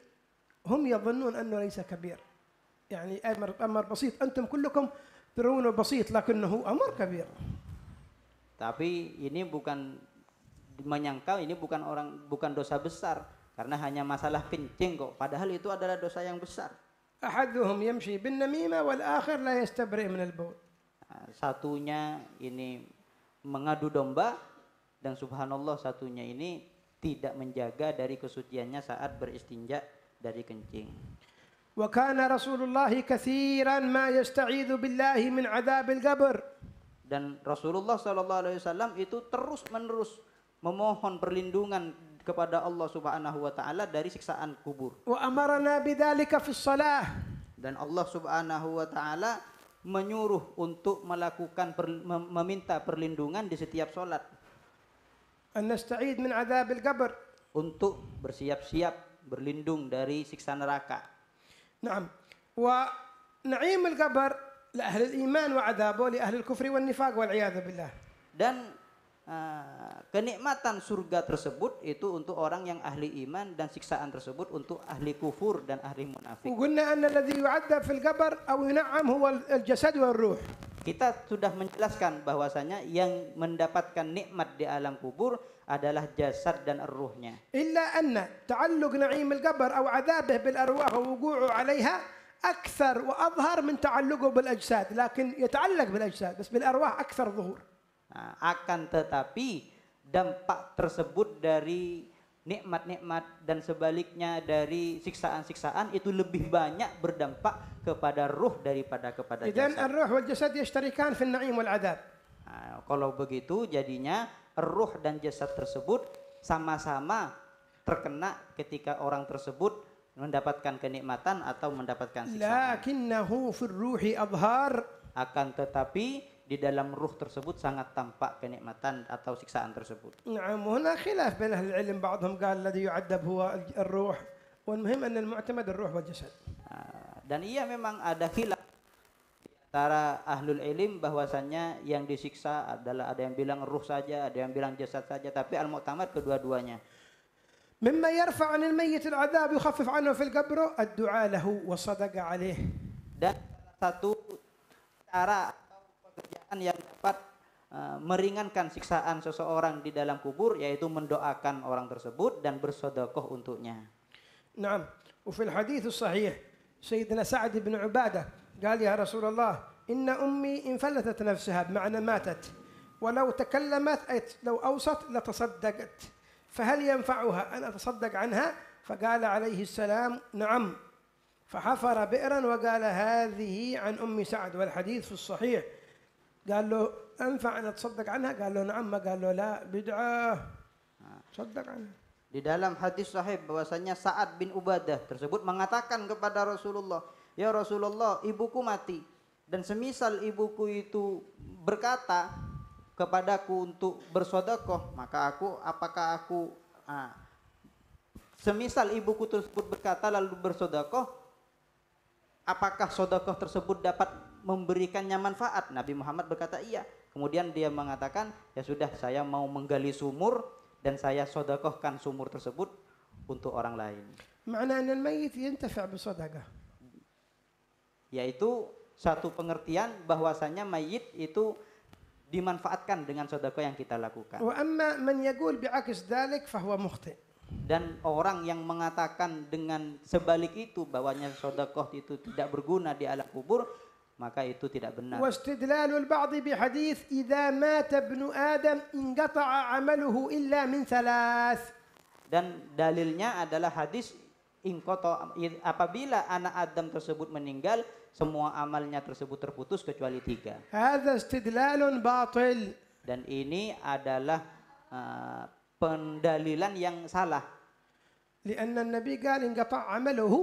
هم يظنون أنه ليس كبير يعني أمر أمر بسيط أنتم كلكم ترونه basit lakinnahu kabir. tapi ini bukan menyangkal ini bukan orang bukan dosa besar karena hanya masalah kencing kok padahal itu adalah dosa yang besar ahaduhum yamshi bin namimah wal akhir la yastabri min al satunya ini mengadu domba dan subhanallah satunya ini tidak menjaga dari kesuciannya saat beristinja dari kencing وكان رسول الله كثيرا ما يستعيذ بالله من عذاب القبر dan Rasulullah Shallallahu Alaihi Wasallam itu terus menerus memohon perlindungan kepada Allah Subhanahu Wa Taala dari siksaan kubur. Wa amarna bidzalika fi shalah. Dan Allah Subhanahu Wa Taala menyuruh untuk melakukan per, meminta perlindungan di setiap solat. An nasta'id min عذاب qabr. Untuk bersiap-siap berlindung dari siksa neraka. نعم ونعيم القبر لأهل الإيمان وعذابه لأهل الكفر والنفاق والعياذ بالله dan Eh, kenikmatan surga tersebut itu untuk orang yang ahli iman dan siksaan tersebut untuk ahli kufur dan ahli munafik. Kita sudah menjelaskan bahwasanya yang mendapatkan nikmat di alam kubur adalah jasad dan ruhnya. Illa anna ta'alluq na'im al-qabr aw 'adabih bil arwah wa wuqu'u 'alayha أكثر وأظهر من تعلقه بالأجساد لكن يتعلق بالأجساد بس بالأرواح أكثر ظهور Nah, akan tetapi dampak tersebut dari nikmat-nikmat dan sebaliknya dari siksaan-siksaan itu lebih banyak berdampak kepada ruh daripada kepada jasad. Dan ruh wal jasad yashtarikan fil naim wal adab. Nah, kalau begitu jadinya ruh dan jasad tersebut sama-sama terkena ketika orang tersebut mendapatkan kenikmatan atau mendapatkan siksaan. Lakinnahu fil ruhi adhar. Akan tetapi di dalam ruh tersebut sangat tampak kenikmatan atau siksaan tersebut. نعم وهنا خلاف بين أهل العلم بعضهم قال الذي يعذب هو الروح والمهم أن المعتمد الروح والجسد. Dan iya memang ada khilaf antara ahlul ilim bahwasannya yang disiksa adalah ada yang bilang ruh saja, ada yang bilang jasad saja, tapi al-mu'tamad kedua-duanya. مما يرفع عن الميت 'anhu fil عنه ad-du'a lahu wa sadaqa عليه. Dan satu cara kebiasaan yang dapat uh, meringankan siksaan seseorang di dalam kubur yaitu mendoakan orang tersebut dan bersodokoh untuknya. نعم وفي الحديث الصحيح سيدنا سعد بن عبادة قال يا رسول الله إن أمي انفلتت نفسها بمعنى ماتت ولو تكلمت أي لو أوصت لتصدقت فهل ينفعها أن أتصدق عنها فقال عليه السلام نعم فحفر بئرا وقال هذه عن أم سعد والحديث في الصحيح قال له أنفع أن أتصدق عنها قال له نعم قال له لا بدعة صدق عنها Di dalam hadis sahih bahwasanya Sa'ad bin Ubadah tersebut mengatakan kepada Rasulullah, "Ya Rasulullah, ibuku mati dan semisal ibuku itu berkata kepadaku untuk bersodakoh, maka aku apakah aku ah, semisal ibuku tersebut berkata lalu bersodakoh, apakah sodokoh tersebut dapat memberikannya manfaat? Nabi Muhammad berkata iya. Kemudian dia mengatakan, ya sudah saya mau menggali sumur dan saya sodokohkan sumur tersebut untuk orang lain. Yaitu satu pengertian bahwasanya mayit itu dimanfaatkan dengan sodakoh yang kita lakukan. Wa amma man yagul bi'akis dalik fahuwa mukhti' dan orang yang mengatakan dengan sebalik itu bahwanya sodakoh itu tidak berguna di alam kubur maka itu tidak benar. ba'd bi hadis idza مات ابن Adam inqata'a amaluhu illa min thalas. dan dalilnya adalah hadis inqata apabila anak Adam tersebut meninggal semua amalnya tersebut terputus kecuali tiga. Hadza istidlalun batil. dan ini adalah eh, pendalilan yang salah. Karena Nabi قال انقطع عمله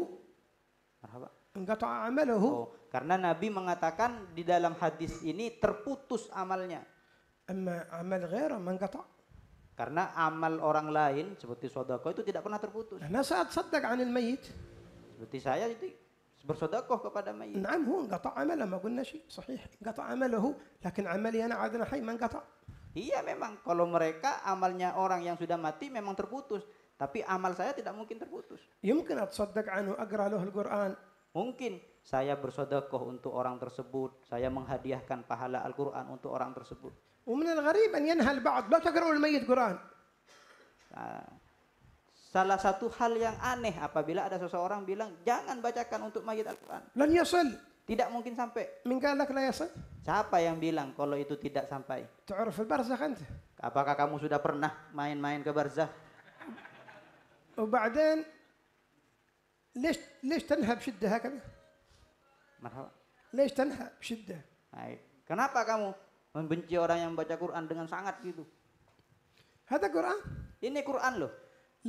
انقطع عمله oh, karena Nabi mengatakan di dalam hadis ini terputus amalnya. Amma amal ghaira manqata. Karena amal orang lain seperti sodako itu tidak pernah terputus. Nah, saat sadak anil mayit. Seperti saya itu bersodakoh kepada mayit. Naam, hu انقطع عمله ma qulna shay. Sahih. Inqata amalahu, lakin amali ana adna hayy manqata. Iya memang kalau mereka amalnya orang yang sudah mati memang terputus. Tapi amal saya tidak mungkin terputus. Mungkin atsaddaq anhu agra al-Qur'an. Mungkin saya bersedekah untuk orang tersebut, saya menghadiahkan pahala Al-Qur'an untuk orang tersebut. ومن Qur'an. Ah. Salah satu hal yang aneh apabila ada seseorang bilang jangan bacakan untuk mayit Al-Qur'an. Lan tidak mungkin sampai. Min galak ya, Siapa yang bilang kalau itu tidak sampai? Tuaruf al-barzakh kan? Apakah kamu sudah pernah main-main ke barzakh? وبعدين lish ليش تنهى بشده hakan? Marhaba. ليش تنهى بشده؟ Hai. Kenapa kamu membenci orang yang baca Quran dengan sangat gitu? هذا Quran? Ini Quran loh.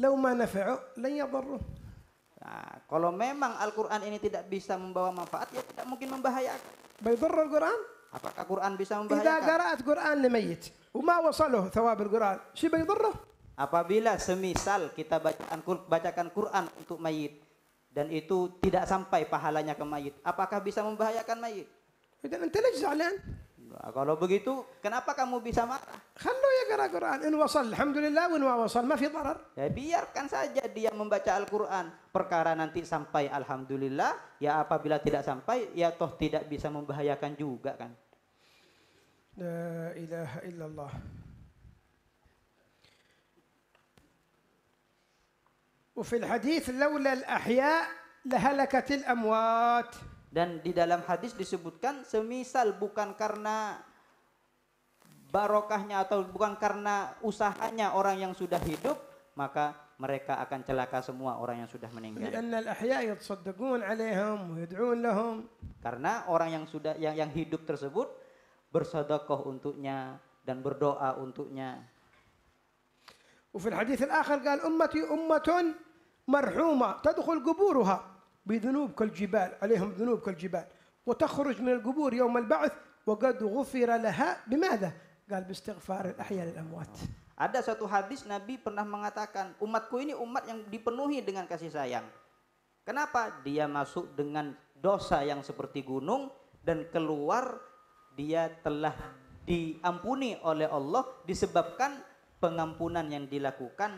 Lau ma نفعوا لن يضروه. Nah, kalau memang Al-Quran ini tidak bisa membawa manfaat, ya tidak mungkin membahayakan. Baidurr Al-Quran? Apakah Quran bisa membahayakan? Jika qara'at Quran limayit, وما وصله ثواب القرآن شيء apabila semisal kita bacakan Quran untuk mayit dan itu tidak sampai pahalanya ke mayit apakah bisa membahayakan mayit إذا Nah, kalau begitu, kenapa kamu bisa marah? Kan ya gara Quran. In wasal, alhamdulillah, in wasal, ma fi darar. Ya biarkan saja dia membaca Al-Quran. Perkara nanti sampai alhamdulillah, ya apabila tidak sampai, ya toh tidak bisa membahayakan juga kan. La ilaha illallah. وفي الحديث لولا الأحياء لهلكت الأموات dan di dalam hadis disebutkan semisal bukan karena barokahnya atau bukan karena usahanya orang yang sudah hidup, maka mereka akan celaka semua orang yang sudah meninggal. Karena orang yang sudah yang yang hidup tersebut bersodokoh untuknya dan berdoa untuknya. Ufil الحديث akhir kata ummati ummatun marhuma tadukul قبورها بذنوب كالجبال عليهم ذنوب كالجبال وتخرج من القبور يوم البعث وقد غفر لها بماذا؟ قال باستغفار الأحياء للأموات Ada suatu hadis Nabi pernah mengatakan, umatku ini umat yang dipenuhi dengan kasih sayang. Kenapa? Dia masuk dengan dosa yang seperti gunung dan keluar dia telah diampuni oleh Allah disebabkan pengampunan yang dilakukan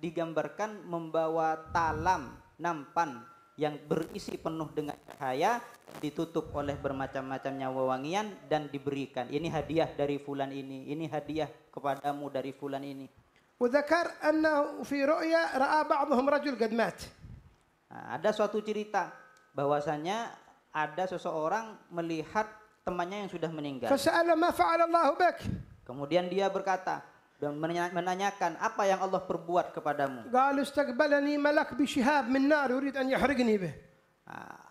digambarkan membawa talam nampan yang berisi penuh dengan cahaya ditutup oleh bermacam macamnya wewangian dan diberikan ini hadiah dari fulan ini ini hadiah kepadamu dari fulan ini وذكر أنه في رؤيا رأى بعضهم رجل قد مات ada suatu cerita bahwasanya ada seseorang melihat temannya yang sudah meninggal. Kemudian dia berkata, dan menanyakan apa yang Allah perbuat kepadamu. قال استقبلني ملك بشهاب من نار يريد أن يحرقني به.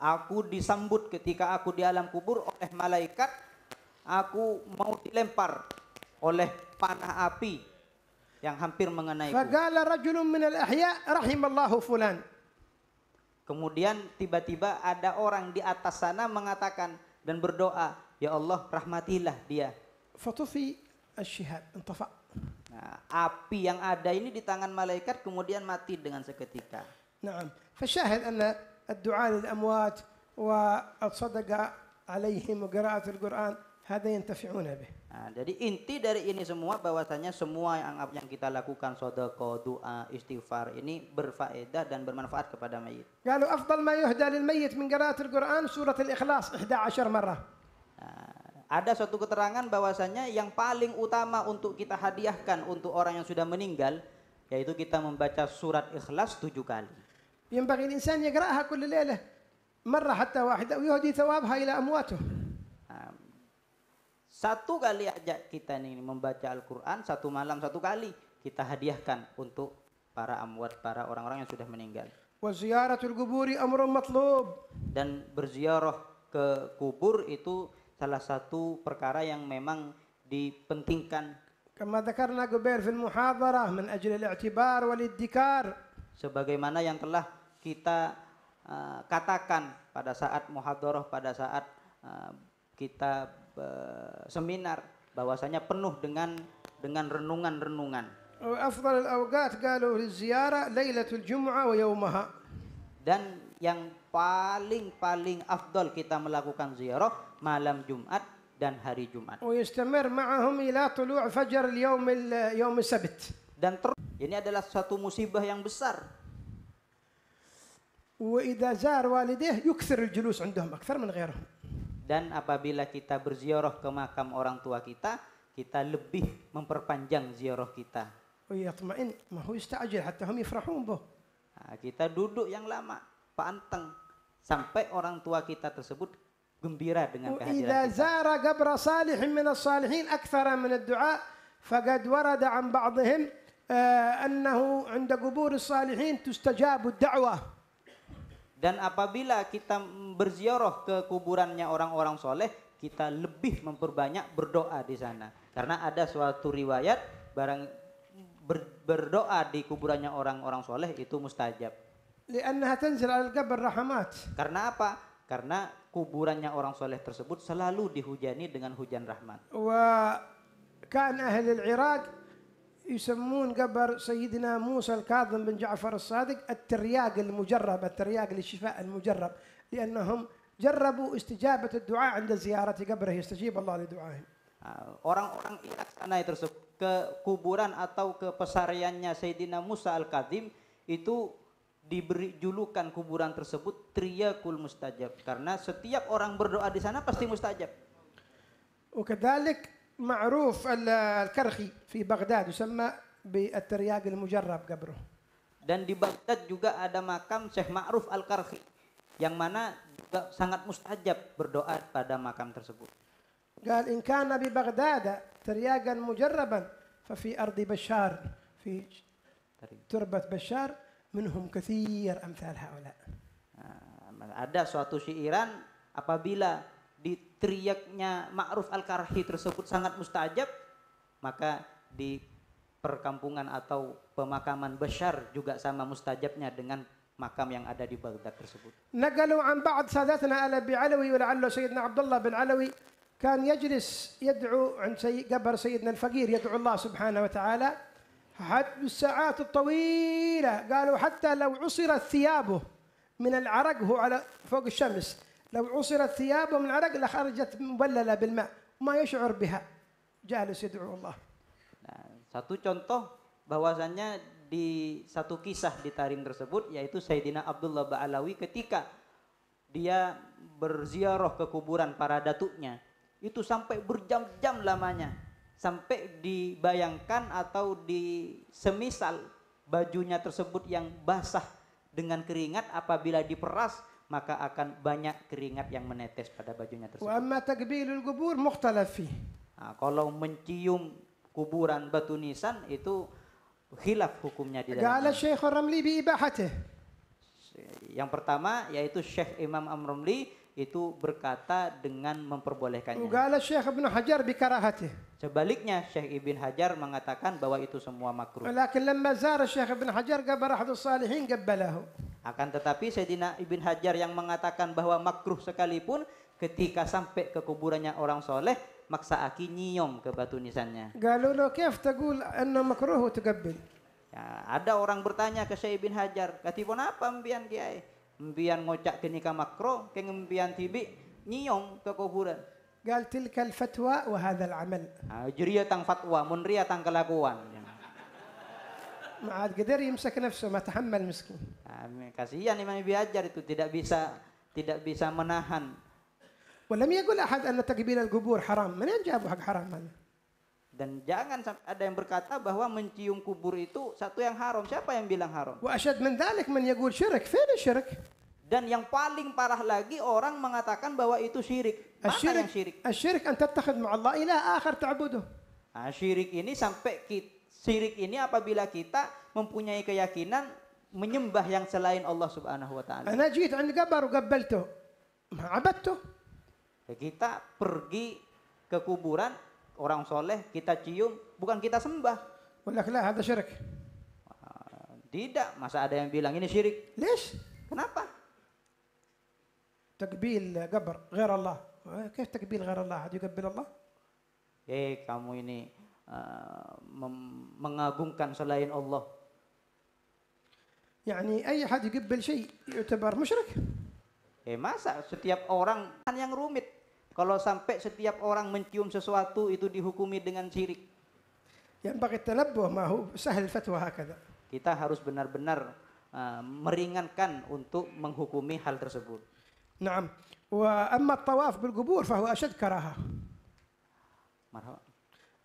Aku disambut ketika aku di alam kubur oleh malaikat. Aku mau dilempar oleh panah api yang hampir mengenaiku. فقال رجل min al ahya rahimallahu fulan. Kemudian tiba-tiba ada orang di atas sana mengatakan dan berdoa, Ya Allah rahmatilah dia. فطفي الشهاب intafak. Nah, api yang ada ini di tangan malaikat kemudian mati dengan seketika. Naam. Fasyahid anna ad-du'a lil amwat wa as-sadaqa alaihim wa qira'at al-Qur'an hadha yantafi'un bih. Nah, jadi inti dari ini semua bahwasanya semua yang yang kita lakukan sedekah, doa, istighfar ini berfaedah dan bermanfaat kepada mayit. Kalau afdal ma yuhda lil mayit min qira'at al-Qur'an surat al-Ikhlas 11 marrah. Nah, ada suatu keterangan bahwasanya yang paling utama untuk kita hadiahkan untuk orang yang sudah meninggal yaitu kita membaca surat Ikhlas tujuh kali. insan الإنسان يقرأها كل ليلة hatta حتى واحدة ويهدي ثوابها ila amwatu. Satu kali aja kita nih membaca Al-Quran satu malam satu kali kita hadiahkan untuk para amwat para orang-orang yang sudah meninggal. Dan berziarah ke kubur itu salah satu perkara yang memang dipentingkan. Kama dzakarna gubair fil muhadarah min ajli al-i'tibar wal iddikar. Sebagaimana yang telah kita uh, katakan pada saat muhadarah pada saat uh, kita uh, seminar bahwasanya penuh dengan dengan renungan-renungan. dan yang paling paling afdol kita melakukan ziarah malam Jumat dan hari Jumat. ويستمر معهم إلى طلوع فجر اليوم yom السبت. Dan ter. ini adalah suatu musibah yang besar. وإذا زار والديه يكثر الجلوس عندهم أكثر من غيرهم. Dan apabila kita berziarah ke makam orang tua kita, kita lebih memperpanjang ziarah kita. ويطمئن ما هو يستعجل حتى هم يفرحون به. Nah, kita duduk yang lama, panteng sampai orang tua kita tersebut gembira dengan kehadiran kita. فقد ورد عن بعضهم أنه عند قبور الصالحين تستجاب الدعوة. Dan apabila kita berziarah ke kuburannya orang-orang soleh, kita lebih memperbanyak berdoa di sana. Karena ada suatu riwayat barang ber, berdoa di kuburannya orang-orang soleh itu mustajab. Karena apa? karena kuburannya orang soleh tersebut selalu dihujani dengan hujan rahmat. Wa kan ahli Iraq يسمون قبر سيدنا موسى الكاظم بن جعفر الصادق الترياق المجرب الترياق للشفاء المجرب لأنهم جربوا استجابة الدعاء عند زيارة قبره يستجيب الله لدعائهم orang-orang Irak sana itu ke kuburan atau ke pesariannya Sayyidina Musa Al-Kadhim itu diberi julukan kuburan tersebut Triyakul Mustajab karena setiap orang berdoa di sana pasti mustajab. وكذلك معروف الكرخي في بغداد يسمى بالترياق المجرب قبره. Dan di Baghdad juga ada makam Syekh Ma'ruf Al-Karhi yang mana juga sangat mustajab berdoa pada makam tersebut. قال إن كان ببغداد ترياقا مجربا ففي أرض بشار في تربة بشار منهم كثير أمثال هؤلاء ah, ada suatu syairan apabila diteriaknya Ma'ruf Al-Karhi tersebut sangat mustajab maka di perkampungan atau pemakaman besar juga sama mustajabnya dengan makam yang ada di Baghdad tersebut. Nagalu an ba'd sadatna ala bi'alawi wa la'alla sayyidina Abdullah bin Alawi كان يجلس يدعو sayyidina al سيدنا الفقير Allah subhanahu wa ta'ala حد الساعات الطويلة قالوا حتى لو عصرت ثيابه من العرق هو على فوق الشمس لو عصرت ثيابه من العرق لخرجت مبللة بالماء ما يشعر بها جالس يدعو الله nah, satu contoh bahwasannya di satu kisah di Tarim tersebut yaitu Sayyidina Abdullah Ba'alawi ketika dia berziarah ke kuburan para datuknya itu sampai berjam-jam lamanya sampai dibayangkan atau di semisal bajunya tersebut yang basah dengan keringat apabila diperas maka akan banyak keringat yang menetes pada bajunya tersebut. Nah, kalau mencium kuburan batu nisan itu khilaf hukumnya di dalam. Yang pertama yaitu Syekh Imam Amromli itu berkata dengan memperbolehkannya. Ugala Syekh Ibn Hajar bikarahati. Sebaliknya Syekh Ibn Hajar mengatakan bahwa itu semua makruh. Lakin lamma zara Syekh Ibn Hajar qabara ahadus salihin qabbalahu. Akan tetapi Sayyidina Ibn Hajar yang mengatakan bahwa makruh sekalipun ketika sampai ke kuburannya orang soleh maksa aki nyiom ke batu nisannya. Galu lo kif taqul anna makruh tuqabbil. Ya, ada orang bertanya ke Syekh Ibn Hajar, "Katibon apa mbian kiai?" mbian ngocak ke nikah makro keng mbian tibi nyiong ke kuburan gal tilkal fatwa wa hadzal amal ajriya tang fatwa munriya tang kelakuan ma'ad qadar yumsak nafsu ma tahammal miskin kasihan imam biajar itu tidak bisa tidak bisa menahan wa lam ahad anna takbir al qubur haram Mana yang jabu hak haram mana dan jangan ada yang berkata bahwa mencium kubur itu satu yang haram. Siapa yang bilang haram? Wa asyad min syirik. syirik? Dan yang paling parah lagi orang mengatakan bahwa itu syirik. Mana syirik yang syirik? Asyirik an tattakhid ma'allah akhir akhar nah, syirik ini sampai kit, syirik ini apabila kita mempunyai keyakinan menyembah yang selain Allah Subhanahu wa taala. Ana jit wa ya, Kita pergi ke kuburan orang soleh kita cium bukan kita sembah walaklah ada syirik ah, tidak masa ada yang bilang ini syirik Lish? kenapa takbil gabar غير Allah كيف eh, takbil غير Allah هل يقبل Allah eh kamu ini uh, mengagungkan selain Allah يعني أي أحد يقبل شيء يعتبر مشرك eh masa setiap orang kan yang rumit kalau sampai setiap orang mencium sesuatu itu dihukumi dengan syirik. Yang pakai telabuh mahu sahil fatwa hakada. Kita harus benar-benar uh, meringankan untuk menghukumi hal tersebut. Naam. Wa amma tawaf bil qubur fahu ashad karaha. Marhaba.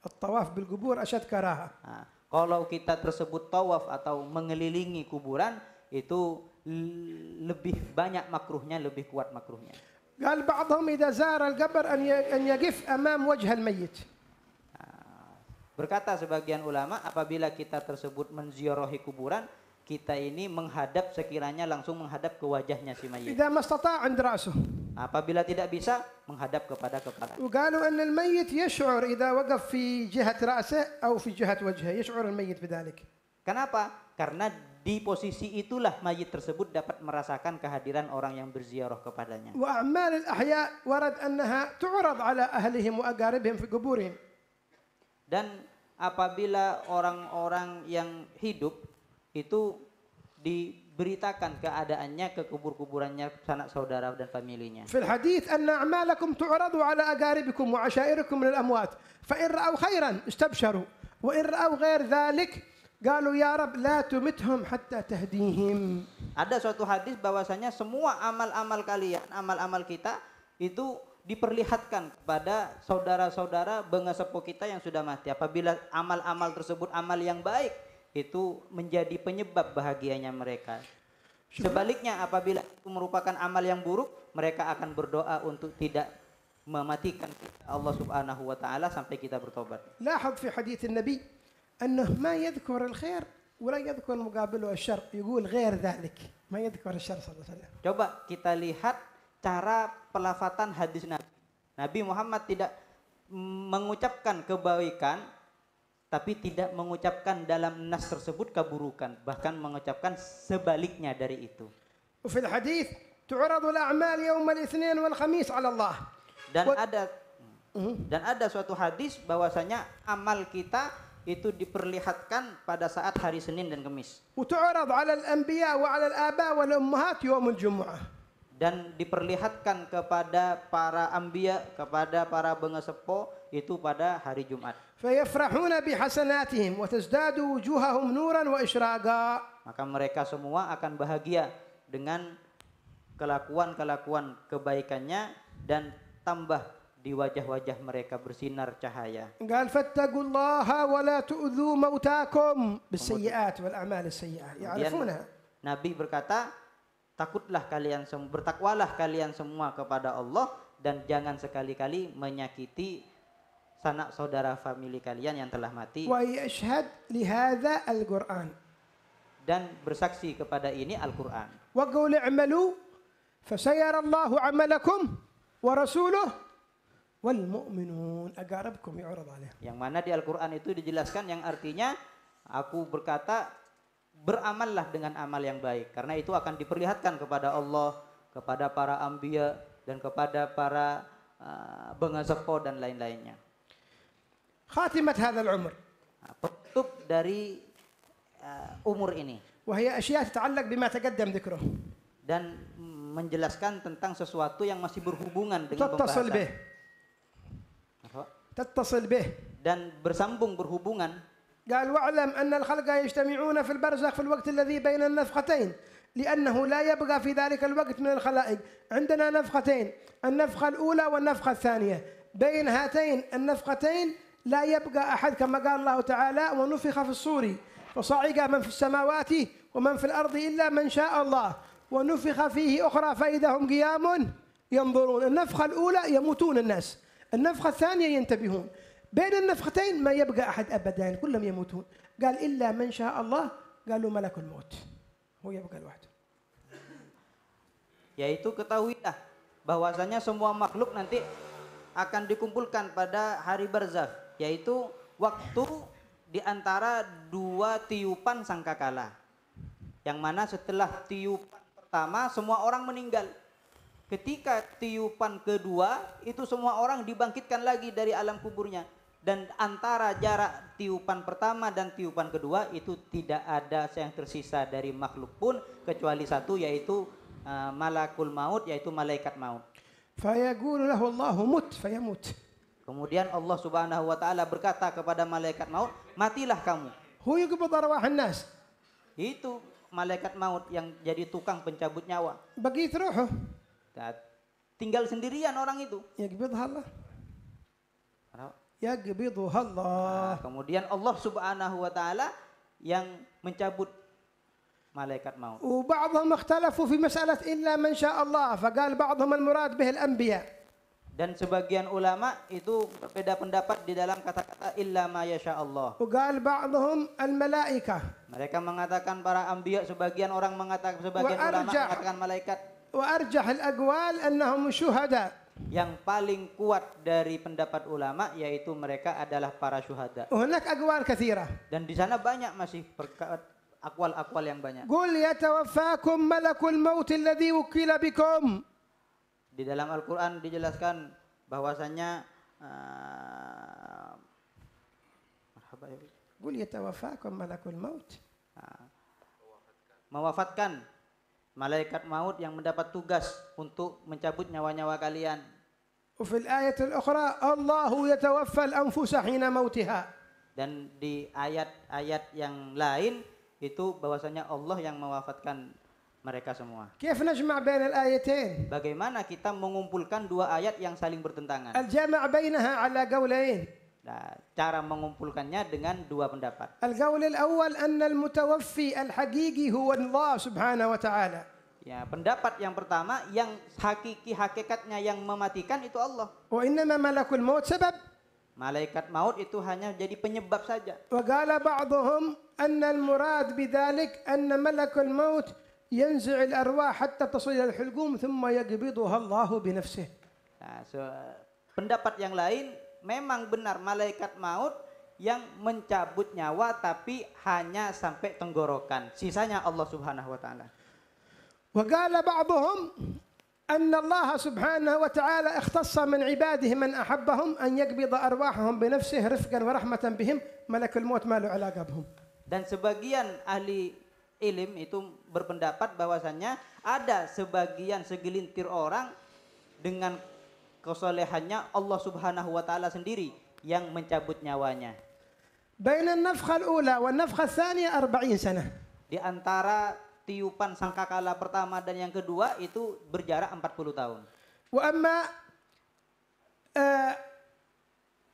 At-tawaf bil qubur ashad karaha. Nah, kalau kita tersebut tawaf atau mengelilingi kuburan itu lebih banyak makruhnya, lebih kuat makruhnya. قال بعضهم إذا زار القبر أن يقف أمام وجه الميت nah, Berkata sebagian ulama, apabila kita tersebut menziarahi kuburan, kita ini menghadap sekiranya langsung menghadap ke wajahnya si mayit. Tidak mastata' 'inda ra'suh. Apabila tidak bisa, menghadap kepada kepala. وقالوا أن الميت يشعر إذا وقف في rasa atau أو في wajah, وجهه، يشعر mayit بذلك. Kenapa? Karena di posisi itulah mayit tersebut dapat merasakan kehadiran orang yang berziarah kepadanya. Wa amal al-ahya warad annaha tu'rad ala ahlihim wa agaribihim fi quburihim. Dan apabila orang-orang yang hidup itu diberitakan keadaannya ke kubur-kuburannya sanak saudara dan familinya. Fil hadith anna a'malakum tu'radu ala agaribikum wa asyairikum lil amwat fa in ra'aw khairan istabsharu wa in ra'aw ghair dhalik Galu ya Rab la tumithum hatta tahdihim. Ada suatu hadis bahwasanya semua amal-amal kalian, amal-amal kita itu diperlihatkan kepada saudara-saudara bengesepuh kita yang sudah mati. Apabila amal-amal tersebut amal yang baik, itu menjadi penyebab bahagianya mereka. Sebaliknya apabila itu merupakan amal yang buruk, mereka akan berdoa untuk tidak mematikan Allah Subhanahu wa taala sampai kita bertobat. Lahad fi hadits Nabi أنه ما يذكر الخير ولا يذكر مقابله الشر يقول غير ذلك ما يذكر الشر صلى الله عليه وسلم coba kita lihat cara pelafatan hadis Nabi Nabi Muhammad tidak mengucapkan kebaikan tapi tidak mengucapkan dalam nas tersebut keburukan bahkan mengucapkan sebaliknya dari itu وفي الحديث تعرض الأعمال يوم الاثنين والخميس على الله dan ada mhm. dan ada suatu hadis bahwasanya amal kita itu diperlihatkan pada saat hari Senin dan Kamis. Dan diperlihatkan kepada para ambia, kepada para bengesepo itu pada hari Jumat. Maka mereka semua akan bahagia dengan kelakuan-kelakuan kebaikannya dan tambah di wajah-wajah mereka bersinar cahaya. قال فاتقوا الله ولا تؤذوا موتاكم بالسيئات والأعمال السيئة يعرفونها. Nabi berkata, takutlah kalian semua, bertakwalah kalian semua kepada Allah dan jangan sekali-kali menyakiti sanak saudara famili kalian yang telah mati. Wa yashhad lihada al-Qur'an. Dan bersaksi kepada ini Al-Qur'an. Wa qul i'malu fasayara Allahu 'amalakum wa rasuluhu wal mu'minun agarabkum yu'rad ya, alaih. Yang mana di Al-Qur'an itu dijelaskan yang artinya aku berkata beramallah dengan amal yang baik karena itu akan diperlihatkan kepada Allah, kepada para ambiya dan kepada para uh, dan lain-lainnya. Khatimat al umr. Ah, penutup dari ah, umur ini. Wahya asyiah tata'allaq bima taqaddam dzikruh. Dan menjelaskan tentang sesuatu yang masih berhubungan dengan pembahasan. تتصل به dan bersambung berhubungan قال واعلم أن الخلق يجتمعون في البرزخ في الوقت الذي بين النفختين لأنه لا يبقى في ذلك الوقت من الخلائق عندنا نفختين النفخة الأولى والنفخة الثانية بين هاتين النفختين لا يبقى أحد كما قال الله تعالى ونفخ في الصور فصعق من في السماوات ومن في الأرض إلا من شاء الله ونفخ فيه أخرى فإذا هم قيام ينظرون النفخة الأولى يموتون الناس النفخة الثانية ينتبهون بين النفختين ما يبقى أحد أبدا كلهم يموتون قال إلا من شاء الله قالوا ملك الموت هو يبقى لوحده yaitu ketahuilah bahwasanya semua makhluk nanti akan dikumpulkan pada hari barzakh yaitu waktu di antara dua tiupan sangkakala yang mana setelah tiupan pertama semua orang meninggal Ketika tiupan kedua, itu semua orang dibangkitkan lagi dari alam kuburnya. Dan antara jarak tiupan pertama dan tiupan kedua itu tidak ada yang tersisa dari makhluk pun kecuali satu yaitu uh, malakul maut yaitu malaikat maut. fayamut. Kemudian Allah Subhanahu wa taala berkata kepada malaikat maut, "Matilah kamu." Itu malaikat maut yang jadi tukang pencabut nyawa. Bagi Nah, tinggal sendirian orang itu. ya Yakbidhallah. Allah Nah, kemudian Allah Subhanahu wa taala yang mencabut malaikat maut. وبعضهم اختلفوا في مسألة إلا من شاء الله فقال بعضهم المراد به anbiya. Dan sebagian ulama itu berbeda pendapat di dalam kata-kata illa ma yasha Allah. Qal ba'dhum al malaika. Mereka mengatakan para anbiya sebagian orang mengatakan sebagian ulama mengatakan malaikat yang paling kuat dari pendapat ulama yaitu mereka adalah para syuhada. Dan di sana banyak masih akwal-akwal yang banyak. malakul maut bikum. Di dalam Al-Qur'an dijelaskan bahwasannya. uh, ya. malakul ah. maut. Mewafatkan malaikat maut yang mendapat tugas untuk mencabut nyawa-nyawa kalian. ayat anfusah hina mautiha. Dan di ayat-ayat yang lain itu bahwasanya Allah yang mewafatkan mereka semua. bain al Bagaimana kita mengumpulkan dua ayat yang saling bertentangan? 'ala Nah, cara mengumpulkannya dengan dua pendapat. Al-qaul al-awwal anna al-mutawaffi al-haqiqi huwa Allah subhanahu wa ta'ala. Ya, pendapat yang pertama yang hakiki hakikatnya yang mematikan itu Allah. Wa innama malakul maut sebab? Malaikat maut itu hanya jadi penyebab saja. Wa qala ba'dhum anna al-murad bidzalik anna malakul maut yanzi'u al-arwah hatta tasil al-hulqum thumma yaqbiduha Allah bi nafsihi. Nah, so, pendapat yang lain memang benar malaikat maut yang mencabut nyawa tapi hanya sampai tenggorokan. Sisanya Allah Subhanahu wa taala. Wa qala ba'dhum أن Subhanahu Wa Taala اختص min عباده man أحبهم an يقبض أرواحهم بنفسه رفقا ورحمة بهم ملك maut ما له علاقة بهم dan sebagian ahli ilim itu berpendapat bahwasannya ada sebagian segelintir orang dengan kesolehannya Allah Subhanahu wa taala sendiri yang mencabut nyawanya. Bainan nafkhal ula wa nafkhal tsaniyah 40 sana. Di antara tiupan sangkakala pertama dan yang kedua itu berjarak 40 tahun. Wa amma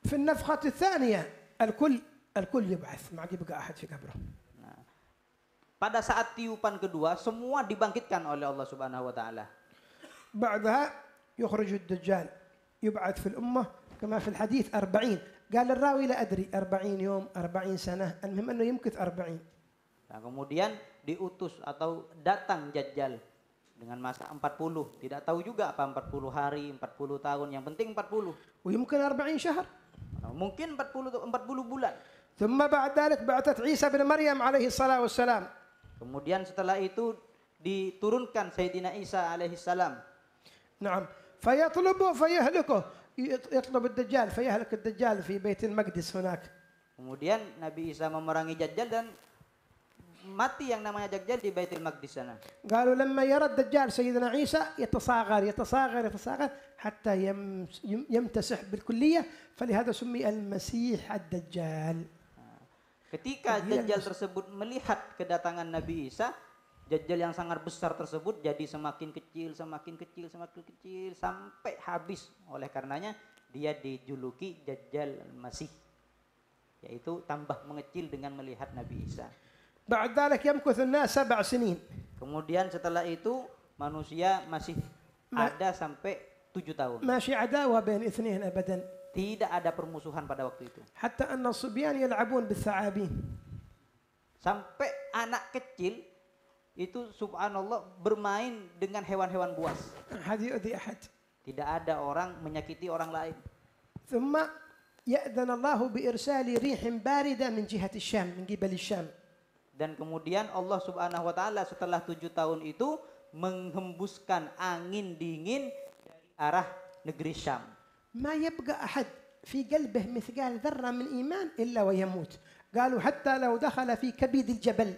في eh, النفخة al-kull al-kull ما ma yabqa ahad fi qabrih. Nah, pada saat tiupan kedua semua dibangkitkan oleh Allah Subhanahu wa taala. Ba'daha يخرج الدجال يبعث في الأمة كما في الحديث أربعين قال الراوي لا أدري أربعين يوم أربعين سنة المهم أنه يمكث أربعين Nah, kemudian diutus atau datang Dajjal dengan masa 40. Tidak tahu juga apa 40 hari, 40 tahun. Yang penting 40. Mungkin 40 syahr. Mungkin 40 40 bulan. ثم بعد ذلك بعثت عيسى بن مريم عليه الصلاة والسلام. Kemudian setelah itu diturunkan Sayyidina Isa alaihi salam. Naam. فيطلبه فيهلكه يطلب الدجال فيهلك الدجال في بيت المقدس هناك Kemudian Nabi Isa memerangi Dajjal dan mati yang namanya Dajjal di Baitul Maqdis sana. قالوا لما يرى الدجال سيدنا عيسى يتصاغر يتصاغر يتصاغر حتى يمتسح بالكلية فلهذا سمي المسيح الدجال. Ketika Dajjal tersebut melihat kedatangan Nabi Isa, Dajjal yang sangat besar tersebut jadi semakin kecil, semakin kecil, semakin kecil sampai habis. Oleh karenanya dia dijuluki Dajjal Masih yaitu tambah mengecil dengan melihat Nabi Isa. Kemudian setelah itu manusia masih ada sampai tujuh tahun. Tidak ada permusuhan pada waktu itu. Hatta anna subyan yal'abun bis Sampai anak kecil itu subhanallah bermain dengan hewan-hewan buas. Tidak ada orang menyakiti orang lain. ثم يأذن الله بإرسال ريح barida min جهة syam min جبل syam. Dan kemudian Allah Subhanahu wa taala setelah tujuh tahun itu menghembuskan angin dingin dari arah negeri Syam. ما fi أحد في قلبه min iman illa wa yamut. ويموت. hatta حتى لو fi kabid al الجبل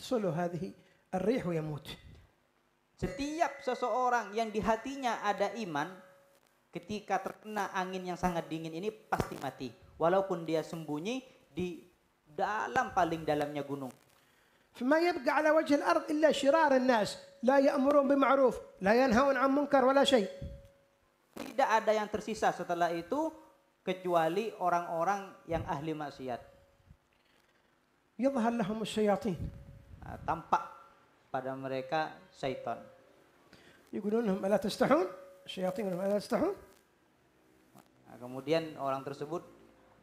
hadhi هذه ya ويموت setiap seseorang yang di hatinya ada iman ketika terkena angin yang sangat dingin ini pasti mati walaupun dia sembunyi di dalam paling dalamnya gunung فما يبقى على وجه الأرض إلا شرار الناس لا يأمرون بمعروف لا ينهون عن منكر ولا شيء tidak ada yang tersisa setelah itu kecuali orang-orang yang ahli maksiat يظهر لهم الشياطين Ah, tampak pada mereka syaitan. Ya, ah, kemudian orang tersebut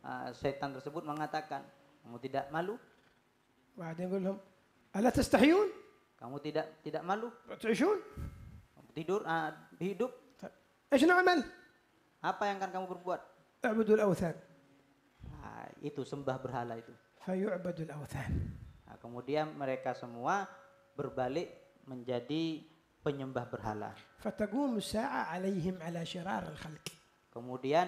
ah, syaitan tersebut mengatakan, kamu tidak malu? Kamu tidak tidak malu? Tidur uh, hidup? Eh, Apa yang akan kamu perbuat? awthan. Nah, itu sembah berhala itu. Fayu'badul awthan. Kemudian mereka semua berbalik menjadi penyembah berhala. Kemudian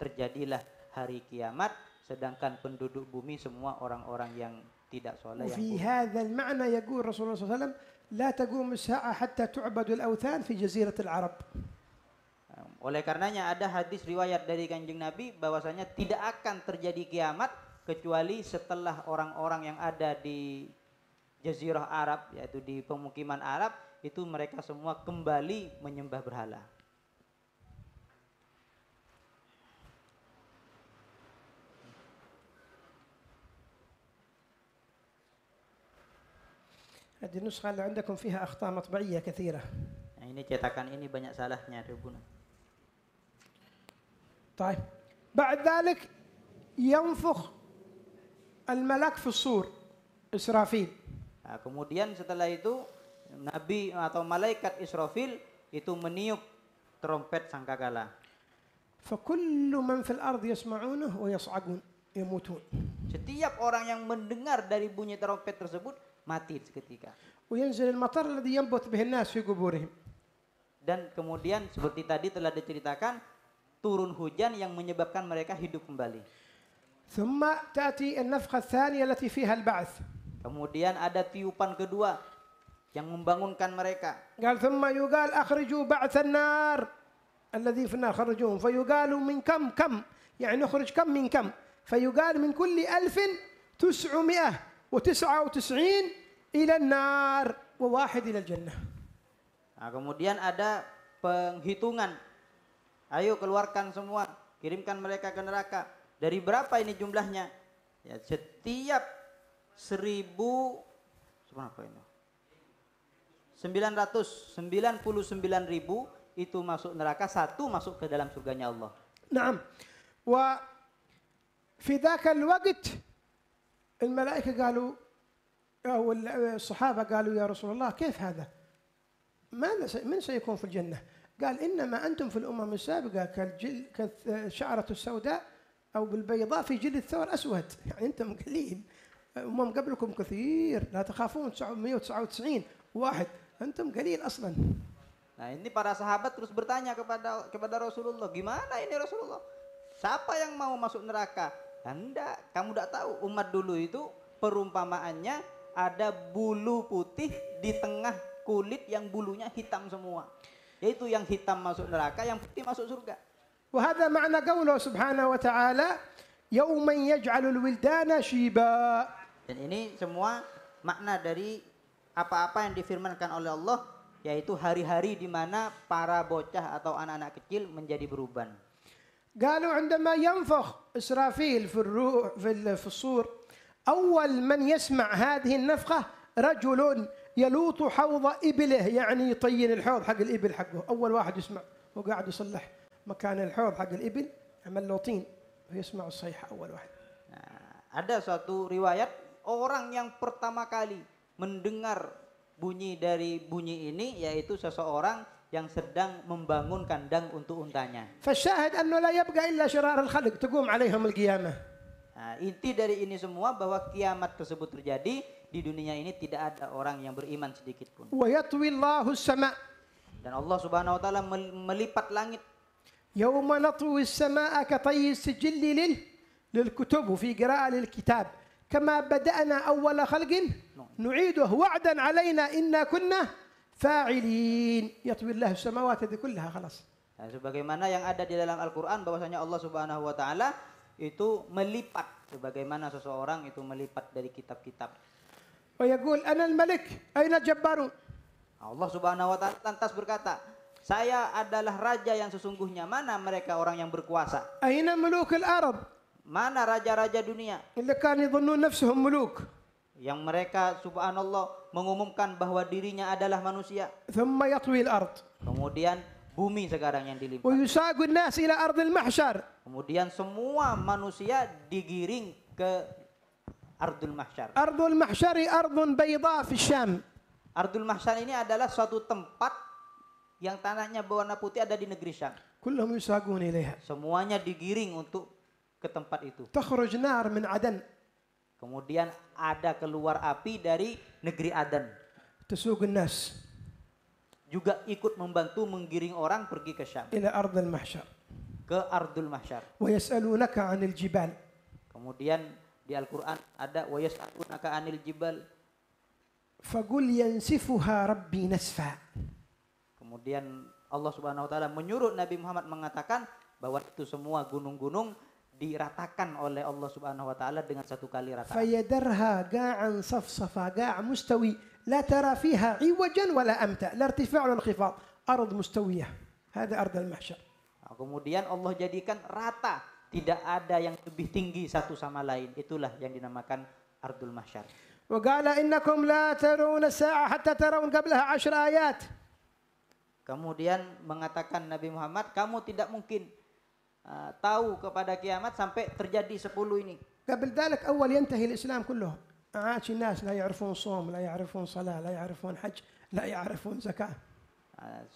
terjadilah hari kiamat sedangkan penduduk bumi semua orang-orang yang tidak soleh. Di هذا المعنى يقول رسول الله صلى الله عليه وسلم لا تقوم الساعة حتى تعبد الأوثان في جزيرة العرب. Oleh karenanya ada hadis riwayat dari Kanjeng Nabi bahwasanya tidak akan terjadi kiamat kecuali setelah orang-orang yang ada di jazirah Arab yaitu di pemukiman Arab itu mereka semua kembali menyembah berhala. هذه النسخة اللي عندكم فيها أخطاء مطبعية كثيرة. ini cetakan ini banyak salahnya Ribuna. طيب بعد ذلك ينفخ Al-Malak Fusur Israfil. Nah, kemudian setelah itu nabi atau malaikat Israfil itu meniup trompet sangkakala. Fakullu man fil ardi yasma'unahu wa yas'agun yamutun. Setiap orang yang mendengar dari bunyi trompet tersebut mati seketika. وينزل المطر الذي ينبت به nas fi قبورهم. Dan kemudian seperti tadi telah diceritakan turun hujan yang menyebabkan mereka hidup kembali. Kemudian ada tiupan kedua yang membangunkan mereka. Nah, kemudian ada penghitungan. Ayo keluarkan semua, kirimkan mereka ke neraka. Dari berapa ini jumlahnya? Ya, setiap seribu berapa ini? 999 ribu itu masuk neraka, satu masuk ke dalam surganya Allah. Naam. Wa fi dhaka al-waqt الملائكة قالوا أو الصحابة قالوا يا رسول الله كيف هذا؟ ماذا من سيكون في الجنة؟ قال إنما أنتم في الأمم السابقة كالشعرة السوداء او بالبيضاء في جلد الثور اسود يعني انتم قليل امم قبلكم كثير لا تخافون 199 واحد انتم قليل اصلا Nah ini para sahabat terus bertanya kepada kepada Rasulullah, gimana ini Rasulullah? Siapa yang mau masuk neraka? Anda, kamu tidak tahu umat dulu itu perumpamaannya ada bulu putih di tengah kulit yang bulunya hitam semua. Yaitu yang hitam masuk neraka, yang putih masuk surga. وهذا معنى قوله سبحانه وتعالى يوم يجعل الولدان شيبا dan ini semua makna dari apa-apa yang difirmankan oleh Allah yaitu hari-hari di mana para bocah atau anak-anak kecil menjadi beruban. قالوا عندما ينفخ إسرافيل في الروح في الصور أول من يسمع هذه النفخة رجل يلوط حوض إبله يعني يطين الحوض حق الإبل حقه أول واحد يسمع وقاعد يصلح مكان الحوض حق الابل عمل له طين ويسمع الصيحه اول واحد nah, ada suatu riwayat orang yang pertama kali mendengar bunyi dari bunyi ini yaitu seseorang yang sedang membangun kandang untuk untanya. فالشاهد أنه لا يبقى إلا شرار الخلق تقوم عليهم القيامة. Nah, inti dari ini semua bahwa kiamat tersebut terjadi di dunia ini tidak ada orang yang beriman sedikit pun. Dan Allah Subhanahu wa taala melipat langit يوم نطوي السماء كطي السجل لل للكتب وفي قراءة للكتاب كما بدأنا أول خلق نعيده وعدا علينا إنا كنا فاعلين يطوي الله السماوات هذه كلها خلاص Nah, sebagaimana yang ada di dalam Al-Quran bahwasanya Allah Subhanahu Wa Taala itu melipat sebagaimana seseorang itu melipat dari kitab-kitab. ويقول Allah Subhanahu Wa Taala lantas berkata saya adalah raja yang sesungguhnya. Mana mereka orang yang berkuasa? Aina mulukul Arab? Mana raja-raja dunia? Kan muluk. Yang mereka subhanallah mengumumkan bahwa dirinya adalah manusia. Kemudian bumi sekarang yang dilimpah. nas ila ardil mahsyar. Kemudian semua manusia digiring ke ardul mahsyar. Ardul mahsyari ardun bayda fi Syam. Ardul mahsyar ini adalah suatu tempat yang tanahnya berwarna putih ada di negeri Syam. كلهم يساقون إليها. Semuanya digiring untuk ke tempat itu. تخرج نار من عدن. Kemudian ada keluar api dari negeri Adan. تسوق الناس. Juga ikut membantu menggiring orang pergi ke Syam. إلى ardul mahsyar. Ke Ardul Mahsyar. Kemudian di Al-Quran ada ويسألونك anil jibal. Fagul yansifuha Rabbi nasfa. Kemudian Allah Subhanahu wa taala menyuruh Nabi Muhammad mengatakan bahwa itu semua gunung-gunung diratakan oleh Allah Subhanahu wa taala dengan satu kali ratakan. Fayadarha ga'an safsafa ga'a mustawi la tara fiha 'iwajan la amta la irtifa' wala khifat ard mustawiyah. Hada ard al-mahsyar. Nah, kemudian Allah jadikan rata, tidak ada yang lebih tinggi satu sama lain. Itulah yang dinamakan ardul mahsyar. وقال إنكم la ترون الساعة hatta ترون قبلها عشر آيات Kemudian mengatakan Nabi Muhammad, kamu tidak mungkin uh, tahu kepada kiamat sampai terjadi 10 ini. قبل ذلك أول ينتهي الإسلام كله عاش الناس لا يعرفون صوم لا يعرفون صلاة لا يعرفون حج لا يعرفون زكاة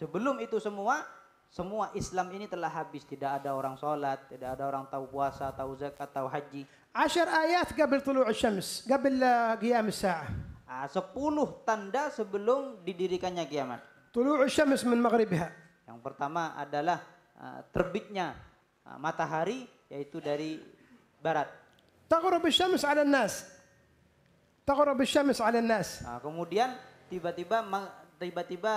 sebelum itu semua semua Islam ini telah habis tidak ada orang sholat tidak ada orang tahu puasa tahu zakat tahu haji عشر آيات قبل طلوع الشمس قبل قيام الساعة 10 tanda sebelum didirikannya kiamat طلوع الشمس من مغربها. Yang pertama adalah uh, terbitnya uh, matahari yaitu dari barat. تغرب الشمس على الناس. تغرب الشمس على الناس. Uh, kemudian tiba-tiba tiba-tiba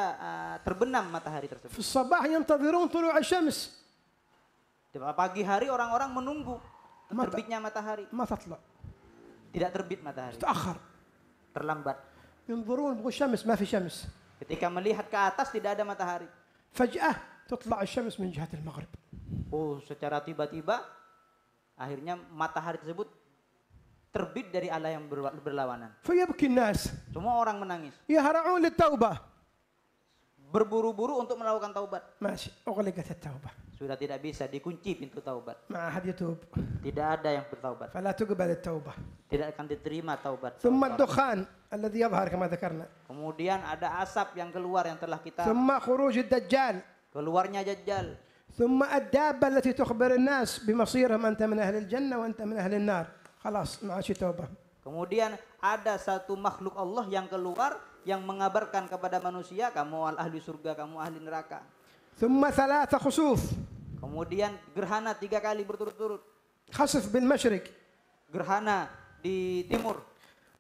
terbenam matahari tersebut. في الصباح ينتظرون طلوع الشمس. Pagi hari orang-orang menunggu terbitnya matahari. ما تطلع. Tidak terbit matahari. تتأخر. Terlambat. ينظرون الشمس ما في شمس. Ketika melihat ke atas tidak ada matahari. Faj'ah tutla' asy-syams min jihat maghrib Oh, secara tiba-tiba akhirnya matahari tersebut terbit dari Allah yang berlawanan. Fayabki nas. Semua orang menangis. Ya Yahra'un li taubah Berburu-buru untuk melakukan taubat. Masih, ughliqat at-taubah. Sudah tidak bisa dikunci pintu taubat. maaf ahad ya Tidak ada yang bertaubat. Fala tuqbal at Tidak akan diterima taubat. Thumma ad-dukhan alladhi kama Kemudian ada asap yang keluar yang telah kita Thumma khuruj ad-dajjal. Keluarnya Dajjal. ثم الدابة التي تخبر الناس بمصيرهم أنت من أهل الجنة وأنت من أهل النار خلاص ما عادش توبة Kemudian ada satu makhluk Allah yang keluar yang mengabarkan kepada manusia kamu ahli surga, kamu ahli neraka. ثم ثلاثة خسوف. Kemudian gerhana tiga kali berturut-turut. Khasif bin Mashrik. Gerhana di timur.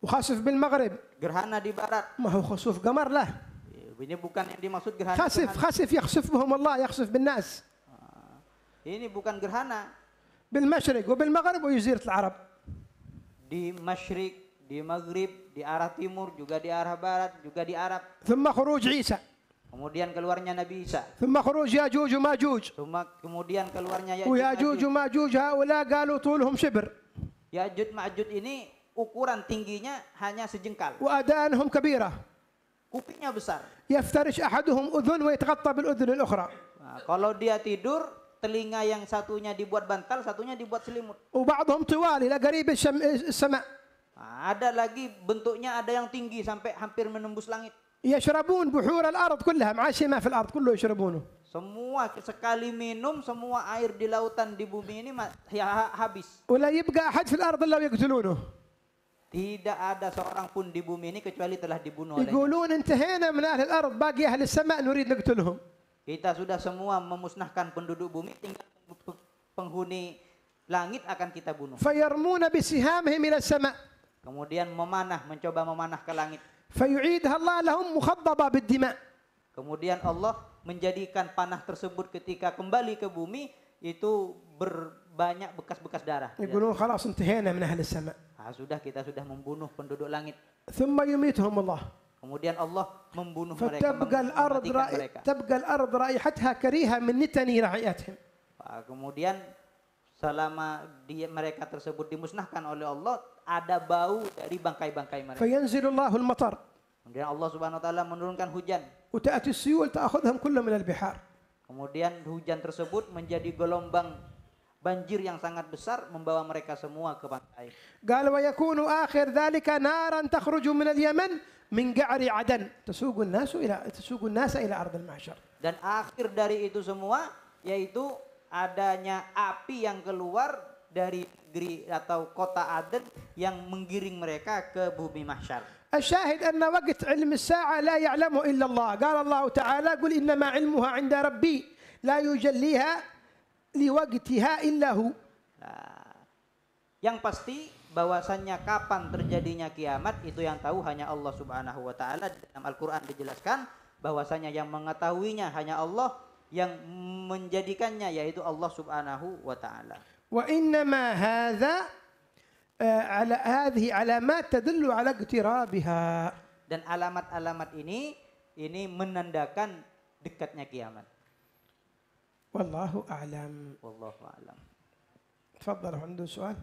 Khasif bin Maghrib. Gerhana di barat. Mahu khasif gamar lah. Iya, ini bukan yang dimaksud gerhana. Khasif, khasif yakhsif bahum Allah, yakhsif bin Nas. Ah, ini bukan gerhana. Bin Mashrik, wa bil Maghrib, wa yuzirat al-Arab. Di Mashrik, di Maghrib, di arah timur, juga di arah barat, juga di Arab. Thumma khuruj Isa. Kemudian keluarnya Nabi Isa. ثم خروج ياجوج وماجوج. ثم kemudian keluarnya Yajuj. وياجوج وماجوج هؤلاء قالوا طولهم شبر. Yajuj Majuj ini ukuran tingginya hanya sejengkal. وأذانهم كبيرة. Kupingnya besar. يفترش أحدهم أذن ويتغطى بالأذن الأخرى. Nah, kalau dia tidur, telinga yang satunya dibuat bantal, satunya dibuat selimut. وبعضهم طوال إلى قريب السماء. ada lagi bentuknya ada yang tinggi sampai hampir menembus langit. يشربون بحور الأرض كلها ما في الأرض كله يشربونه Semua sekali minum semua air di lautan di bumi ini ya, habis. ولا يبقى أحد في الأرض إلا يقتلونه. Tidak ada seorang pun di bumi ini kecuali telah dibunuh oleh. يقولون انتهينا من أهل الأرض باقي أهل السماء نريد نقتلهم. Kita sudah semua memusnahkan penduduk bumi tinggal penghuni langit akan kita bunuh. فيرمون بسهامهم إلى السماء. Kemudian memanah mencoba memanah ke langit fayu'idha Allah lahum مخضبة بالدماء. Kemudian Allah menjadikan panah tersebut ketika kembali ke bumi itu berbanyak bekas-bekas darah. Ibnu khalas intahayna min ahli sama. Ah, sudah kita sudah membunuh penduduk langit. Thumma yumituhum Allah. Kemudian Allah membunuh mereka. Tabqa al-ard mereka. Tabqa al-ard raihatha kariha min nitani ra'iyatihim. Kemudian selama dia mereka tersebut dimusnahkan oleh Allah ada bau dari bangkai-bangkai mereka. al matar. Kemudian Allah Subhanahu wa taala menurunkan hujan. Uta'atis Suyul ta'khudhum kullu Al bihar. Kemudian hujan tersebut menjadi gelombang banjir yang sangat besar membawa mereka semua ke pantai. Qal wa yakunu akhir dhalika naran takhruju Min Al yaman min ga'ri adan tasuqu an-nasu ila tasuqu an-nasa ila Al mahsyar. Dan akhir dari itu semua yaitu adanya api yang keluar dari negeri atau kota Aden yang menggiring mereka ke bumi mahsyar. waqt ilmi sa'a la الساعة illa Allah. Qala Allah Ta'ala qul inna ma 'ilmuha 'inda Rabbi, la yujalliha li waqtiha illa hu. Nah, yang pasti bahwasannya kapan terjadinya kiamat itu yang tahu hanya Allah Subhanahu wa taala dalam Al-Qur'an dijelaskan bahwasanya yang mengetahuinya hanya Allah yang menjadikannya yaitu Allah Subhanahu wa taala وإنما هذا على هذه علامات تدل على اقترابها dan alamat-alamat ini ini menandakan dekatnya kiamat. Wallahu a'lam. Wallahu a'lam. Tafadhal عنده soal.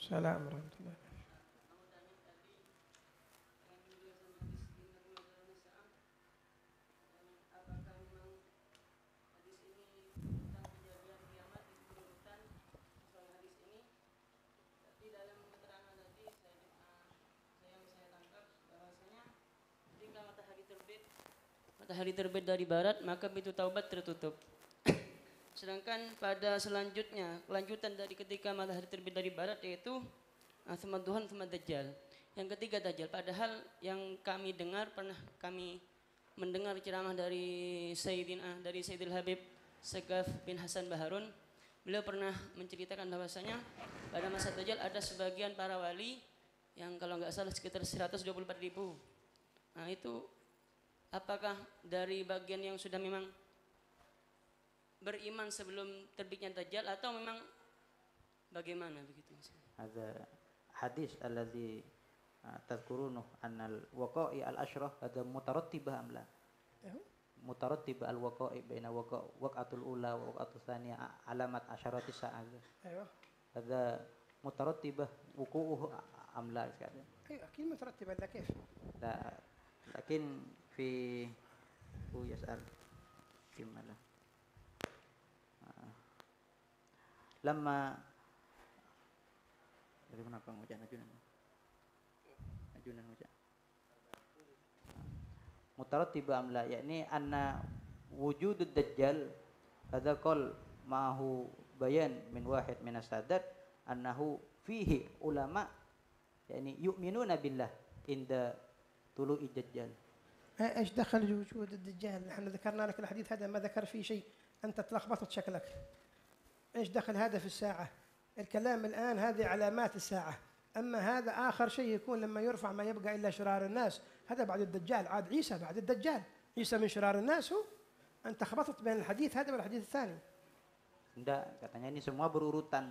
السلام matahari terbit dari barat, maka pintu taubat tertutup. [COUGHS] Sedangkan pada selanjutnya, kelanjutan dari ketika matahari terbit dari barat yaitu ah, sama Tuhan sama Dajjal. Yang ketiga Dajjal, padahal yang kami dengar pernah kami mendengar ceramah dari Sayyidina dari Sayyidil Habib Segaf bin Hasan Baharun. Beliau pernah menceritakan bahwasanya pada masa Dajjal ada sebagian para wali yang kalau nggak salah sekitar 124 ribu. Nah itu apakah dari bagian yang sudah memang beriman sebelum terbitnya Dajjal atau memang bagaimana begitu Mas? Ada hadis alladzi uh, tadhkurunu anna al-waqa'i al-ashrah ada mutarattibah amla mutarattib al-waqa'i baina waqa' waqatul ula wa waqatul thaniya alamat asharati sa'ah. Aywa. Ada mutarattibah wuqu'uhu am la? أكيد مترتبة ده كيف؟ لا لكن fi hu yas'al gimana ah. lama dari mana kang hujan ajunan ajunan hujan ah. tiba amla yakni anna wujud dajjal hadza qol mahu bayan min wahid min asadat annahu fihi ulama yakni yu'minuna billah inda tulu'i dajjal ايش دخل وجود الدجال؟ نحن ذكرنا لك الحديث هذا ما ذكر فيه شيء، انت تلخبطت شكلك. ايش دخل هذا في الساعه؟ الكلام الان هذه علامات الساعه، اما هذا اخر شيء يكون لما يرفع ما يبقى الا شرار الناس، هذا بعد الدجال، عاد عيسى بعد الدجال، عيسى من شرار الناس هو. انت خبطت بين الحديث هذا والحديث الثاني. لا Tidak, katanya ini semua berurutan.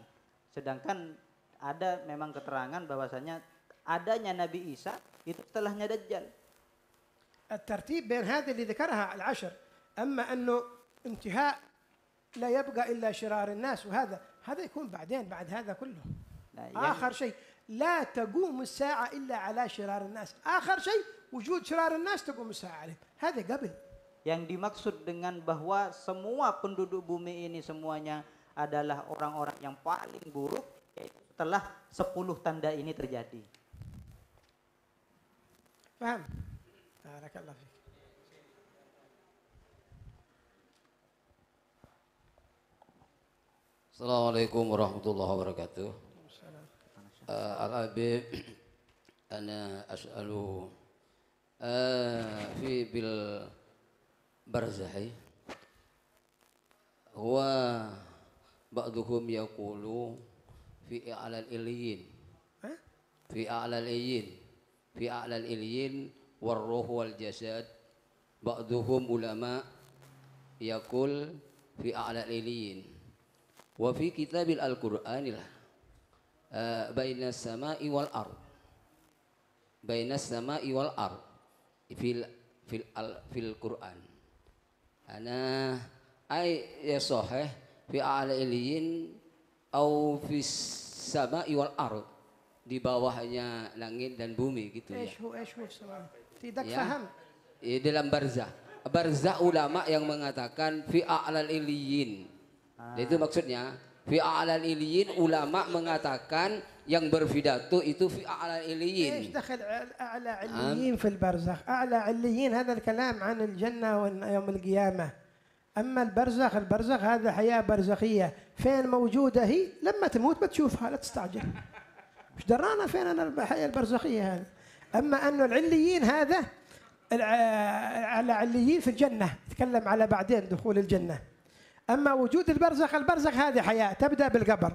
Sedangkan ada memang keterangan bahwasanya adanya Nabi Isa itu setelahnya Dajjal. الترتيب بين هذه اللي ذكرها العشر أما أنه انتهاء لا يبقى إلا شرار الناس وهذا هذا يكون بعدين بعد هذا كله يعني آخر شيء لا تقوم الساعة إلا على شرار الناس آخر شيء وجود شرار الناس تقوم الساعة عليهم هذا قبل yang dimaksud dengan bahwa semua penduduk bumi ini semuanya adalah orang-orang yang paling buruk yaitu setelah 10 tanda ini terjadi. Paham? Assalamualaikum warahmatullahi wabarakatuh. Uh, eh, Al-Abi [CLEARS THROAT] ana as'alu eh, fi bil barzahi wa ba'duhum yaqulu fi a'lal iliyin. Fi a'lal iliyin. Fi a'lal iliyin والروح والجسد بعضهم علماء يقول في أعلى الإليين وفي كتاب القرآن بين السماء والأرض بين السماء والأرض في في في القرآن أنا أي صحيح في أعلى الإليين أو في السماء والأرض di bawahnya langit dan bumi gitu ya. Tidak ya. faham. Ya, dalam barzah. Barzah ulama yang mengatakan fi a'lal iliyin. Ah. Itu maksudnya fi a'lal iliyin ulama mengatakan yang berpidato itu fi a'lal iliyin. Ish dakhil a'la iliyin fil barzah. A'la iliyin hadha al-kalam an al-jannah wa yawm al-qiyamah. اما البرزخ البرزخ هذا حياه برزخيه فين موجوده هي لما تموت بتشوفها لا تستعجل مش درانا فين انا الحياه البرزخيه هذه أما أن العليين هذا العليين في الجنة تكلم على بعدين دخول الجنة أما وجود البرزخ البرزخ هذه حياة تبدأ بالقبر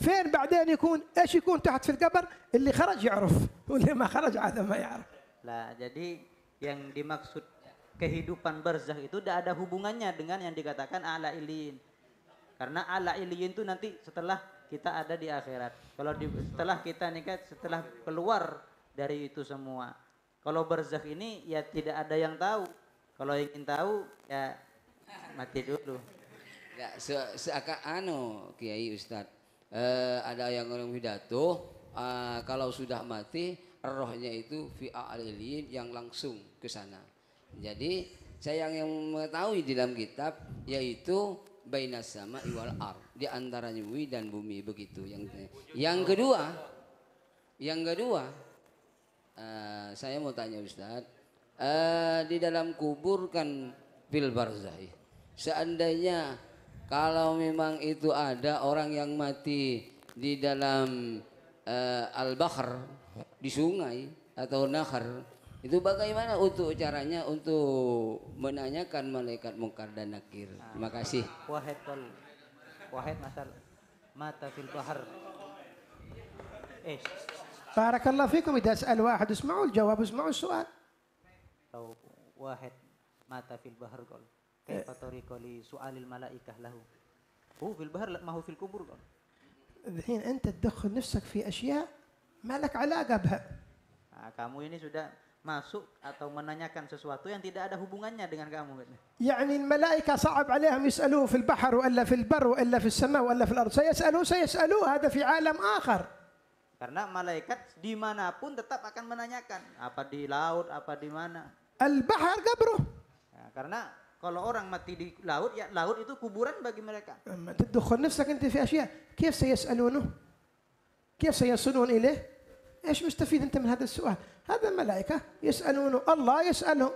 فين بعدين يكون ايش يكون تحت في القبر اللي خرج يعرف واللي ما خرج هذا ما يعرف لا jadi yang dimaksud kehidupan barzakh itu tidak ada hubungannya dengan yang dikatakan ala iliyin karena ala iliyin itu nanti setelah kita ada di akhirat kalau di, setelah kita nikah setelah keluar dari itu semua. Kalau berzakh ini ya tidak ada yang tahu. Kalau ingin tahu ya mati dulu. Ya, se seakan anu Kiai Ustad e, eh, ada yang orang pidato e, kalau sudah mati rohnya itu fi alilin yang langsung ke sana. Jadi saya yang mengetahui di dalam kitab yaitu baina sama iwal ar di antara bumi dan bumi begitu yang yang kedua yang kedua Eh, saya mau tanya Ustaz, uh, di dalam kubur kan fil barzai. Seandainya kalau memang itu ada orang yang mati di dalam uh, al-bahr di sungai atau nahar itu bagaimana untuk caranya untuk menanyakan malaikat mungkar dan nakir terima kasih wahid kol wahid masal mata fil bahar eh بارك الله فيكم إذا أسأل واحد اسمعوا الجواب اسمعوا السؤال لو واحد مات في البحر قال كيف آه. طريقه لسؤال الملائكة له هو في البحر لا ما هو في الكبر قال الحين أنت تدخل نفسك في أشياء ما لك علاقة بها آه، kamu ini sudah masuk atau menanyakan sesuatu yang tidak ada hubungannya dengan kamu. يعني الملائكة صعب عليهم يسألوه في البحر ولا في البر ولا في السماء ولا في الأرض سيسألوه سيسألوه هذا في عالم آخر. Karena malaikat dimanapun tetap akan menanyakan apa di laut, apa di mana. Al bahar gabru. Ya, karena kalau orang mati di laut, ya laut itu kuburan bagi mereka. Tidukhul nafsak inti fi asya. Kif saya sa'alunuh? Kif saya sunun ilih? esh mustafid inti min hadis su'al. Hada malaika yasalunu Allah yas'alunuh.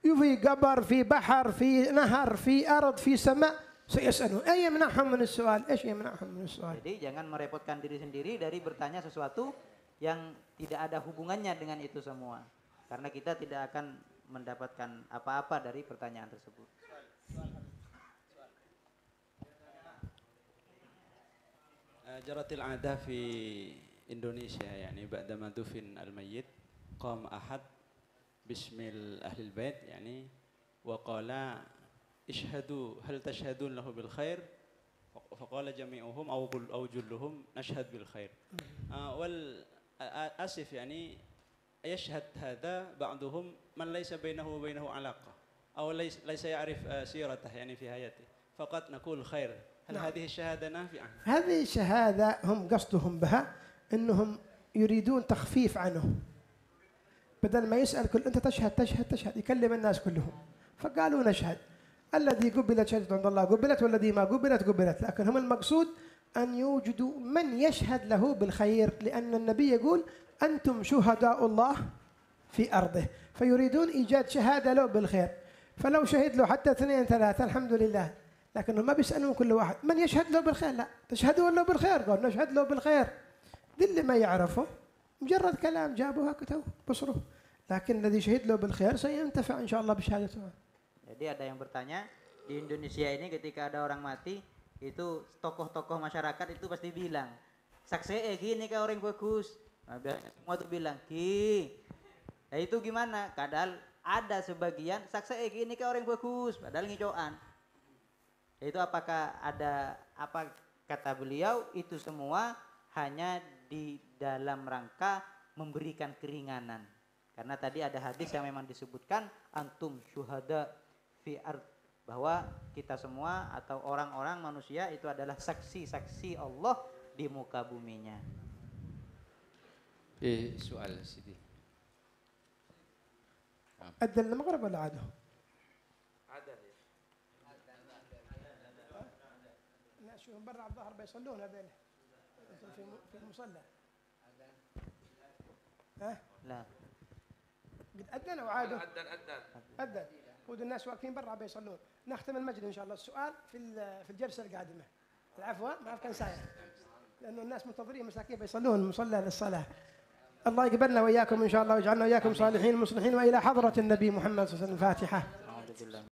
Yufi gabar fi bahar, fi nahar, fi arad, fi sama'. سيسألون أي يمنعهم من السؤال إيش يمنعهم من السؤال Jadi jangan merepotkan diri sendiri dari bertanya sesuatu yang tidak ada hubungannya dengan itu semua. Karena kita tidak akan mendapatkan apa-apa dari pertanyaan tersebut. جرت العادة في إندونيسيا يعني بعدما دفن الميت قام أحد باسم أهل البيت يعني وقال اشهدوا هل تشهدون له بالخير فقال جميعهم أو أو جلهم نشهد بالخير آه، والأسف آه، آه، يعني يشهد هذا بعضهم من ليس بينه وبينه علاقة أو ليس ليس يعرف سيرته يعني في حياته فقط نقول خير هل نعم. هذه الشهادة نافعة؟ هذه الشهادة هم قصدهم بها أنهم يريدون تخفيف عنه بدل ما يسأل كل أنت تشهد تشهد تشهد يكلم الناس كلهم فقالوا نشهد الذي قبلت شهادة عند الله قبلت والذي ما قبلت قبلت لكن هم المقصود أن يوجدوا من يشهد له بالخير لأن النبي يقول أنتم شهداء الله في أرضه فيريدون إيجاد شهادة له بالخير فلو شهد له حتى اثنين ثلاثة الحمد لله لكنهم ما بيسألون كل واحد من يشهد له بالخير لا تشهدوا له بالخير قال نشهد له بالخير ذي اللي ما يعرفه مجرد كلام جابوها كتبوا بصره لكن الذي شهد له بالخير سينتفع إن شاء الله بشهادته Jadi ada yang bertanya di Indonesia ini ketika ada orang mati itu tokoh-tokoh masyarakat itu pasti bilang saksi eh gini kau orang bagus. Nah, semua tuh bilang ki. ya itu gimana? Kadal ada sebagian saksi eh gini kau orang bagus. Padahal ngicoan. Itu apakah ada apa kata beliau itu semua hanya di dalam rangka memberikan keringanan. Karena tadi ada hadis yang memang disebutkan antum syuhada fi ard bahwa kita semua atau orang-orang manusia itu adalah saksi-saksi Allah di muka buminya. Eh, soal Sidi. أدى المغرب ولا عاده؟ عدل لا شوفهم برا على الظهر بيصلونها بينه في في المصلى ها؟ لا قد أذن أو عاده؟ أذن أذن أذن ودو الناس واقفين برا بيصلون نختم المجلس ان شاء الله السؤال في في الجلسه القادمه العفو ما كان ساير لانه الناس منتظرين مساكين بيصلون مصلى للصلاه الله يقبلنا واياكم ان شاء الله ويجعلنا واياكم صالحين مصلحين والى حضره النبي محمد صلى الله عليه وسلم الفاتحه